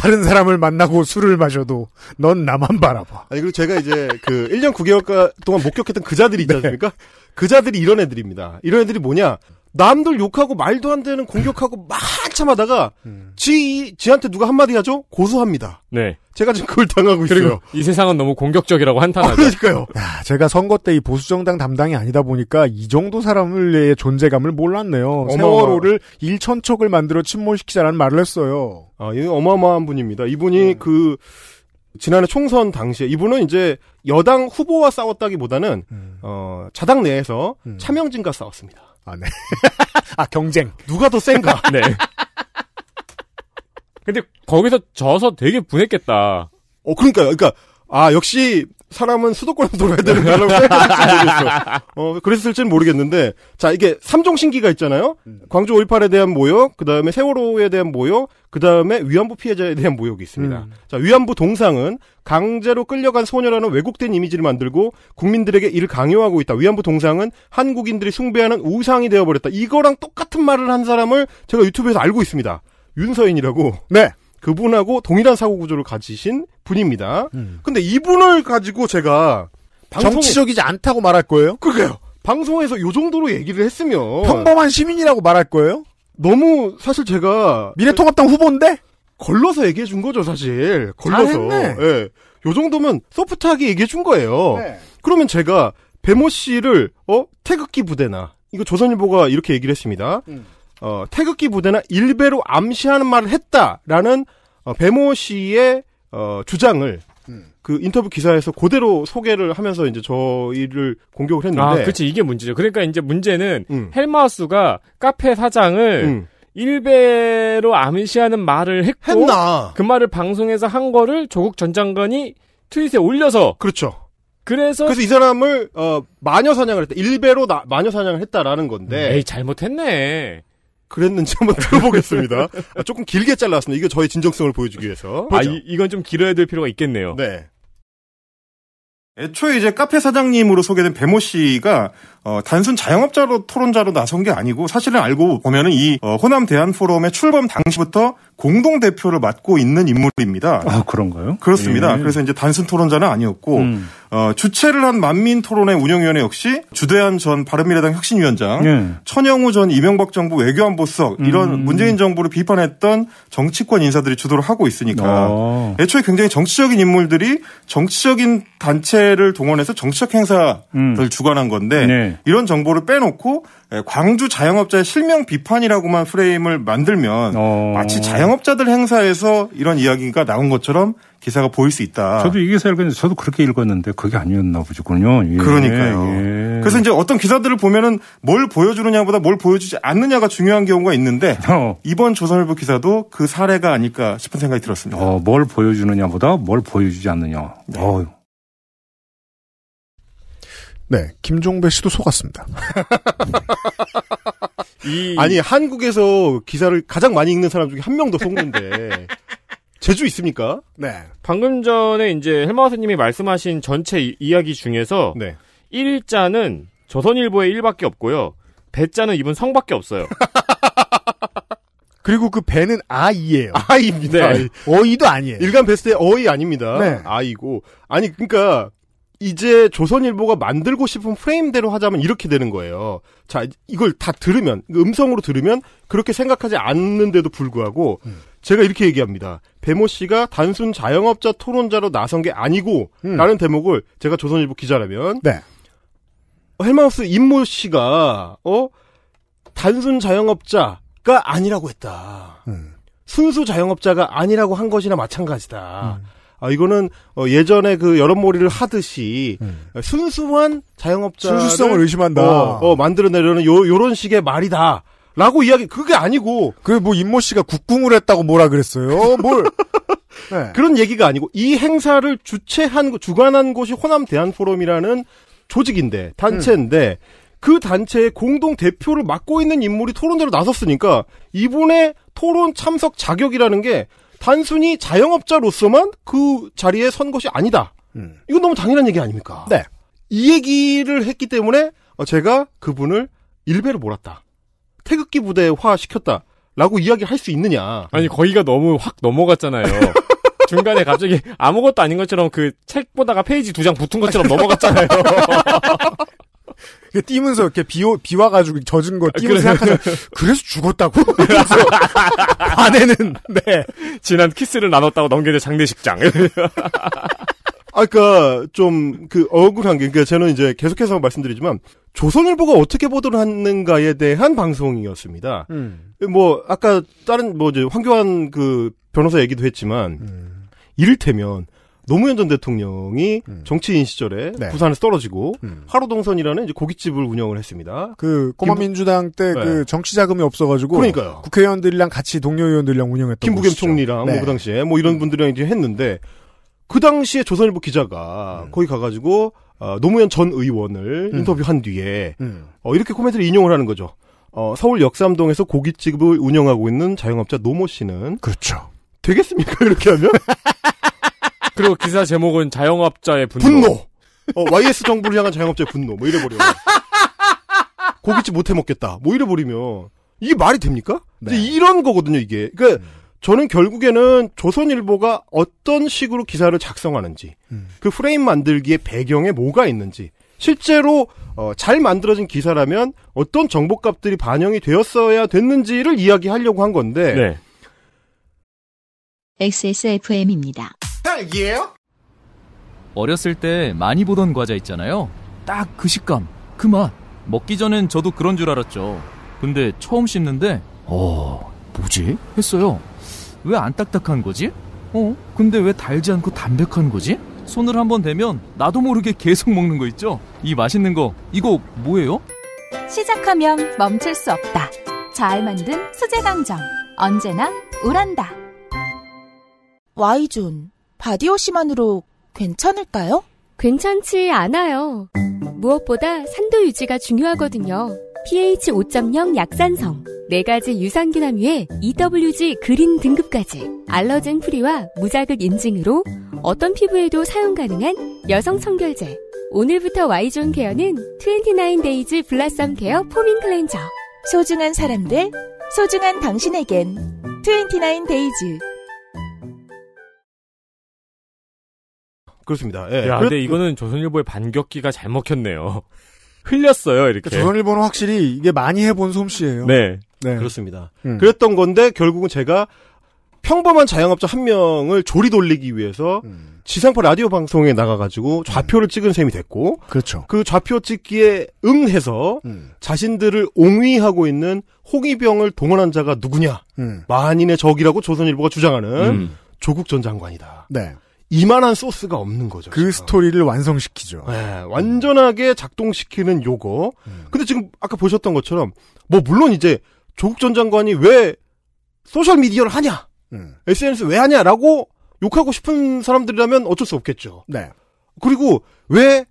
다른 사람을 만나고 술을 마셔도 넌 나만 바라봐. 아니, 그리고 제가 이제 그 1년 9개월 동안 목격했던 그자들이 있지 네. 않습니까? 네. 그자들이 이런 애들입니다. 이런 애들이 뭐냐? 남들 욕하고 말도 안 되는 공격하고 막참 하다가 음. 지 지한테 누가 한마디 하죠? 고소합니다. 네. 제가 지금 그걸 당하고 있어요. 이 세상은 너무 공격적이라고 한탄하죠. 아, 그러니까요. 야, 제가 선거 때 이 보수 정당 담당이 아니다 보니까 이 정도 사람의 존재감을 몰랐네요. 어마어마. 세월호를 일천척을 만들어 침몰시키자라는 말을 했어요. 아, 이 어마어마한 분입니다. 이분이 음. 그 지난해 총선 당시에 이분은 이제 여당 후보와 싸웠다기보다는 음. 어, 자당 내에서 음. 차명진과 싸웠습니다. 아, 네. 아, 경쟁. 누가 더 센가? 네. 근데 거기서 져서 되게 분했겠다. 어, 그러니까요. 그러니까 아, 역시 사람은 수도권에서 돌아야 되는 거라고 생각했을지 모르겠어. 어, 그랬을지는 모르겠는데, 자, 이게 삼종신기가 있잖아요? 음. 광주 5.18에 대한 모욕, 그 다음에 세월호에 대한 모욕, 그 다음에 위안부 피해자에 대한 모욕이 있습니다. 음. 자, 위안부 동상은 강제로 끌려간 소녀라는 왜곡된 이미지를 만들고 국민들에게 이를 강요하고 있다. 위안부 동상은 한국인들이 숭배하는 우상이 되어버렸다. 이거랑 똑같은 말을 한 사람을 제가 유튜브에서 알고 있습니다. 윤서인이라고. 네. 그분하고 동일한 사고 구조를 가지신 분입니다. 음. 근데 이분을 가지고 제가 방송에... 정치적이지 않다고 말할 거예요? 그게요. 방송에서 요 정도로 얘기를 했으면 평범한 시민이라고 말할 거예요? 너무 사실 제가 미래통합당 후보인데 걸러서 얘기해 준 거죠 사실 걸러서 예. 요 정도면 소프트하게 얘기해 준 거예요. 네. 그러면 제가 배모 씨를 어 태극기 부대나 이거 조선일보가 이렇게 얘기를 했습니다. 음. 어, 태극기 부대나 일베로 암시하는 말을 했다라는 어, 배모 씨의 어, 주장을 음. 그 인터뷰 기사에서 그대로 소개를 하면서 이제 저희를 공격을 아, 했는데. 아, 그렇지 이게 문제죠. 그러니까 이제 문제는 음. 헬마우스가 카페 사장을 음. 일베로 암시하는 말을 했고 했나. 그 말을 방송에서 한 거를 조국 전 장관이 트윗에 올려서 그렇죠. 그래서 그래서 이 사람을 어 마녀 사냥을 했다. 일베로 나, 마녀 사냥을 했다라는 건데. 에이 잘못했네. 그랬는지 한번 들어보겠습니다. 아, 조금 길게 잘랐습니다. 이거 저의 진정성을 보여주기 위해서. 아, 그렇죠. 이, 이건 좀 길어야 될 필요가 있겠네요. 네. 애초에 이제 카페 사장님으로 소개된 배모 씨가 어, 단순 자영업자로 토론자로 나선 게 아니고 사실은 알고 보면은 이 어, 호남 대한 포럼의 출범 당시부터 공동 대표를 맡고 있는 인물입니다. 아 그런가요? 그렇습니다. 예. 그래서 이제 단순 토론자는 아니었고 음. 어, 주최를 한 만민토론회 운영위원회 역시 주대한 전 바른미래당 혁신위원장, 네. 천영우 전 이명박 정부 외교안보수석 이런 음. 문재인 정부를 비판했던 정치권 인사들이 주도를 하고 있으니까 오. 아. 애초에 굉장히 정치적인 인물들이 정치적인 단체를 동원해서 정치적 행사를 음. 주관한 건데 네. 이런 정보를 빼놓고 예, 광주 자영업자의 실명 비판이라고만 프레임을 만들면 오. 어. 마치 자영업자들 행사에서 이런 이야기가 나온 것처럼 기사가 보일 수 있다. 저도 이 기사를 읽었는데 저도 그렇게 읽었는데 그게 아니었나 보군요. 예. 그러니까요. 예. 그래서 이제 어떤 기사들을 보면은 뭘 보여주느냐보다 뭘 보여주지 않느냐가 중요한 경우가 있는데 어. 이번 조선일보 기사도 그 사례가 아닐까 싶은 생각이 들었습니다. 어, 뭘 보여주느냐보다 뭘 보여주지 않느냐. 네. 어. 네, 김종배 씨도 속았습니다. 아니 한국에서 기사를 가장 많이 읽는 사람 중에 한 명도 속는데 제주 있습니까? 네. 방금 전에 이제 헬마우스님이 말씀하신 전체 이, 이야기 중에서 네. 1자는 조선일보의 1밖에 없고요. 배자는 이분 성밖에 없어요. 그리고 그 배는 아이예요. 아이입니다. 네. 어이도 아니에요. 일간 베스트의 어이 아닙니다. 네. 아이고. 아니 그러니까 이제 조선일보가 만들고 싶은 프레임대로 하자면 이렇게 되는 거예요. 자, 이걸 다 들으면, 음성으로 들으면 그렇게 생각하지 않는데도 불구하고 음. 제가 이렇게 얘기합니다. 배모 씨가 단순 자영업자 토론자로 나선 게 아니고 음. 라는 대목을 제가 조선일보 기자라면 네. 헬마우스 임모 씨가 어 단순 자영업자가 아니라고 했다. 음. 순수 자영업자가 아니라고 한 것이나 마찬가지다. 음. 아, 이거는 어, 예전에 그여론몰이를 하듯이 음. 순수한 자영업자 순수성을 의심한다. 어, 어, 만들어내려는 요 요런 식의 말이다. 라고 이야기 그게 아니고 그뭐 임모 씨가 국궁을 했다고 뭐라 그랬어요? 뭘 네. 그런 얘기가 아니고 이 행사를 주최한 주관한 곳이 호남 대한 포럼이라는 조직인데 단체인데 음. 그 단체의 공동 대표를 맡고 있는 인물이 토론대로 나섰으니까 이분의 토론 참석 자격이라는 게 단순히 자영업자로서만 그 자리에 선 것이 아니다. 음. 이건 너무 당연한 얘기 아닙니까? 네. 이 얘기를 했기 때문에 어, 제가 그분을 일배로 몰았다. 태극기 부대화 에 시켰다. 라고 이야기할 수 있느냐. 아니, 거기가 너무 확 넘어갔잖아요. 중간에 갑자기 아무것도 아닌 것처럼 그 책 보다가 페이지 두 장 붙은 것처럼 넘어갔잖아요. 뛰면서 이렇게 비, 오, 비 와가지고 젖은 거 뛰면서 생각하죠. 그래서 죽었다고? 그래서 반에는, 네. 지난 키스를 나눴다고 넘겨진 장례식장. 아까 좀그 억울한 게, 그러니까 저는 이제 계속해서 말씀드리지만 조선일보가 어떻게 보도를 하는가에 대한 방송이었습니다. 음. 뭐 아까 다른 뭐 이제 황교안 그 변호사 얘기도 했지만 음. 이를테면 노무현 전 대통령이 음. 정치인 시절에 네. 부산에서 떨어지고 음. 하루동선이라는 이제 고깃집을 운영을 했습니다. 그 꼬마민주당 때그 네. 그 정치 자금이 없어가지고 그러니까요. 국회의원들이랑 같이 동료 의원들이랑 운영했던 김부겸 곳이죠. 총리랑 네. 뭐그 당시에 뭐 이런 음. 분들이랑 이제 했는데 그 당시에 조선일보 기자가 음. 거기 가가지고 어, 노무현 전 의원을 음. 인터뷰한 뒤에 음. 어, 이렇게 코멘트를 인용을 하는 거죠. 어, 서울 역삼동에서 고깃집을 운영하고 있는 자영업자 노모 씨는 그렇죠. 되겠습니까 이렇게 하면? 그리고 기사 제목은 자영업자의 분노. 분노. 어, YS 정부를 향한 자영업자의 분노. 뭐 이래버려. 고깃집 못 해먹겠다. 뭐 이래버리면. 이게 말이 됩니까? 네. 이런 거거든요, 이게. 그러니까 음. 저는 결국에는 조선일보가 어떤 식으로 기사를 작성하는지, 음. 그 프레임 만들기의 배경에 뭐가 있는지, 실제로 어, 잘 만들어진 기사라면 어떤 정보값들이 반영이 되었어야 됐는지를 이야기하려고 한 건데. 네. XSFM입니다. 딸기예요? 어렸을 때 많이 보던 과자 있잖아요. 딱 그 식감, 그 맛. 먹기 전엔 저도 그런 줄 알았죠. 근데 처음 씹는데, 어, 뭐지? 했어요. 왜 안 딱딱한 거지? 어, 근데 왜 달지 않고 담백한 거지? 손을 한 번 대면 나도 모르게 계속 먹는 거 있죠? 이 맛있는 거, 이거 뭐예요? 시작하면 멈출 수 없다. 잘 만든 수제 강정. 언제나 우란다. 와이존 바디워시만으로 괜찮을까요? 괜찮지 않아요. 무엇보다 산도 유지가 중요하거든요. pH 5.0 약산성, 4가지 유산균 함유에 EWG 그린 등급까지 알러젠 프리와 무자극 인증으로 어떤 피부에도 사용 가능한 여성 청결제. 오늘부터 Y존 케어는 29데이즈 블라썸 케어 포밍 클렌저. 소중한 사람들, 소중한 당신에겐 29데이즈 그렇습니다. 예. 야, 그래, 근데 이거는 조선일보의 반격기가 잘 먹혔네요. 흘렸어요, 이렇게. 그러니까 조선일보는 확실히 이게 많이 해본 솜씨예요. 네. 네. 그렇습니다. 음. 그랬던 건데 결국은 제가 평범한 자영업자 한 명을 조리 돌리기 위해서 음. 지상파 라디오 방송에 나가가지고 음. 좌표를 찍은 셈이 됐고, 그렇죠. 그 좌표 찍기에 응해서 음. 자신들을 옹위하고 있는 홍위병을 동원한 자가 누구냐? 음. 만인의 적이라고 조선일보가 주장하는 음. 조국 전 장관이다. 네. 이만한 소스가 없는 거죠. 그 지금. 스토리를 완성시키죠. 네, 완전하게 작동시키는 요거. 음. 근데 지금 아까 보셨던 것처럼 뭐 물론 이제 조국 전 장관이 왜 소셜 미디어를 하냐, 음. SNS 왜 하냐라고 욕하고 싶은 사람들이라면 어쩔 수 없겠죠. 네. 그리고 왜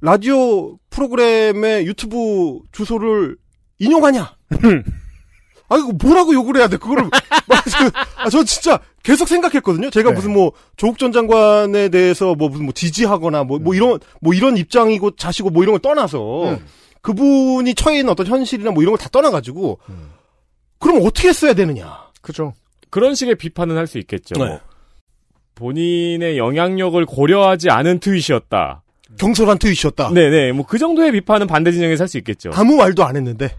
라디오 프로그램의 유튜브 주소를 인용하냐? 아 이거 뭐라고 욕을 해야 돼? 그거를 아, 저 진짜 계속 생각했거든요. 제가 네. 무슨 뭐 조국 전 장관에 대해서 뭐 무슨 뭐 지지하거나 뭐뭐 뭐, 뭐 음. 이런 뭐 이런 입장이고 자시고 뭐 이런 걸 떠나서 음. 그분이 처해 있는 어떤 현실이나 뭐 이런 걸 다 떠나가지고 음. 그럼 어떻게 써야 되느냐? 그죠. 그런 식의 비판은 할 수 있겠죠. 네. 본인의 영향력을 고려하지 않은 트윗이었다. 경솔한 트윗이었다. 네네. 뭐 그 정도의 비판은 반대 진영에서 할 수 있겠죠. 아무 말도 안 했는데.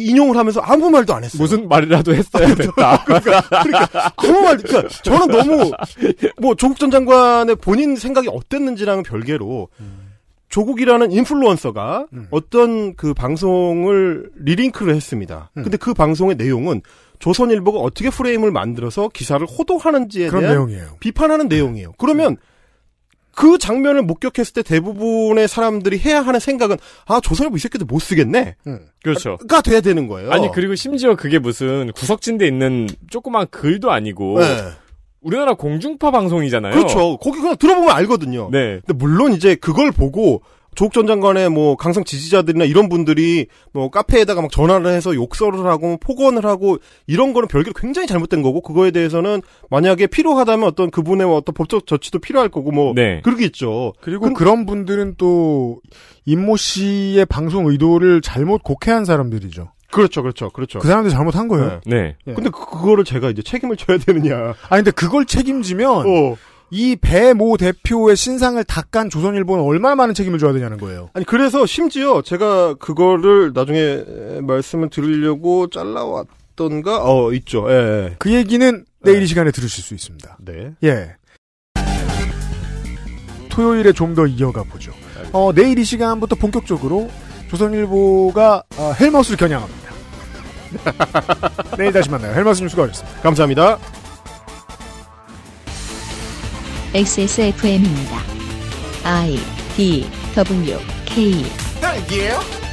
인용을 하면서 아무 말도 안 했어요. 무슨 말이라도 했어야 아, 됐다. 그러니까, 그러니까 아무 말 그러니까 저는 너무 뭐 조국 전 장관의 본인 생각이 어땠는지랑은 별개로 음. 조국이라는 인플루언서가 음. 어떤 그 방송을 리링크를 했습니다. 음. 근데 그 방송의 내용은 조선일보가 어떻게 프레임을 만들어서 기사를 호도하는지에 대한 내용이에요. 비판하는 내용이에요. 그러면 음. 그 장면을 목격했을 때 대부분의 사람들이 해야 하는 생각은 아조저 사람 이 새끼들 못 쓰겠네. 응. 그렇죠. 가 돼야 되는 거예요. 아니 그리고 심지어 그게 무슨 구석진데 있는 조그만 글도 아니고 네. 우리나라 공중파 방송이잖아요. 그렇죠. 거기 그냥 들어보면 알거든요. 네. 근데 물론 이제 그걸 보고 조국 전 장관의 뭐 강성 지지자들이나 이런 분들이 뭐 카페에다가 막 전화를 해서 욕설을 하고 폭언을 하고 이런 거는 별개로 굉장히 잘못된 거고 그거에 대해서는 만약에 필요하다면 어떤 그분의 뭐 어떤 법적 조치도 필요할 거고 뭐 네. 그러겠죠. 그리고 근... 그런 분들은 또 임모 씨의 방송 의도를 잘못 곡해한 사람들이죠. 그렇죠, 그렇죠, 그렇죠. 그사람들 잘못한 거예요. 네. 네. 근데 그, 그거를 제가 이제 책임을 져야 되느냐. 아니, 근데 그걸 책임지면, 어. 이배모 대표의 신상을 닦간 조선일보는 얼마나 많은 책임을 져야 되냐는 거예요. 아니 그래서 심지어 제가 그거를 나중에 말씀을 드리려고 잘라왔던가 어 있죠. 예, 예. 그 얘기는 내일 네. 이 시간에 들으실 수 있습니다. 네. 예. 토요일에 좀 더 이어가 보죠. 어, 내일 이 시간부터 본격적으로 조선일보가 어, 헬머스를 겨냥합니다. 내일 다시 만나요. 헬머스 뉴스가 어렸습니다. 감사합니다. XSFM입니다. I D W K. y e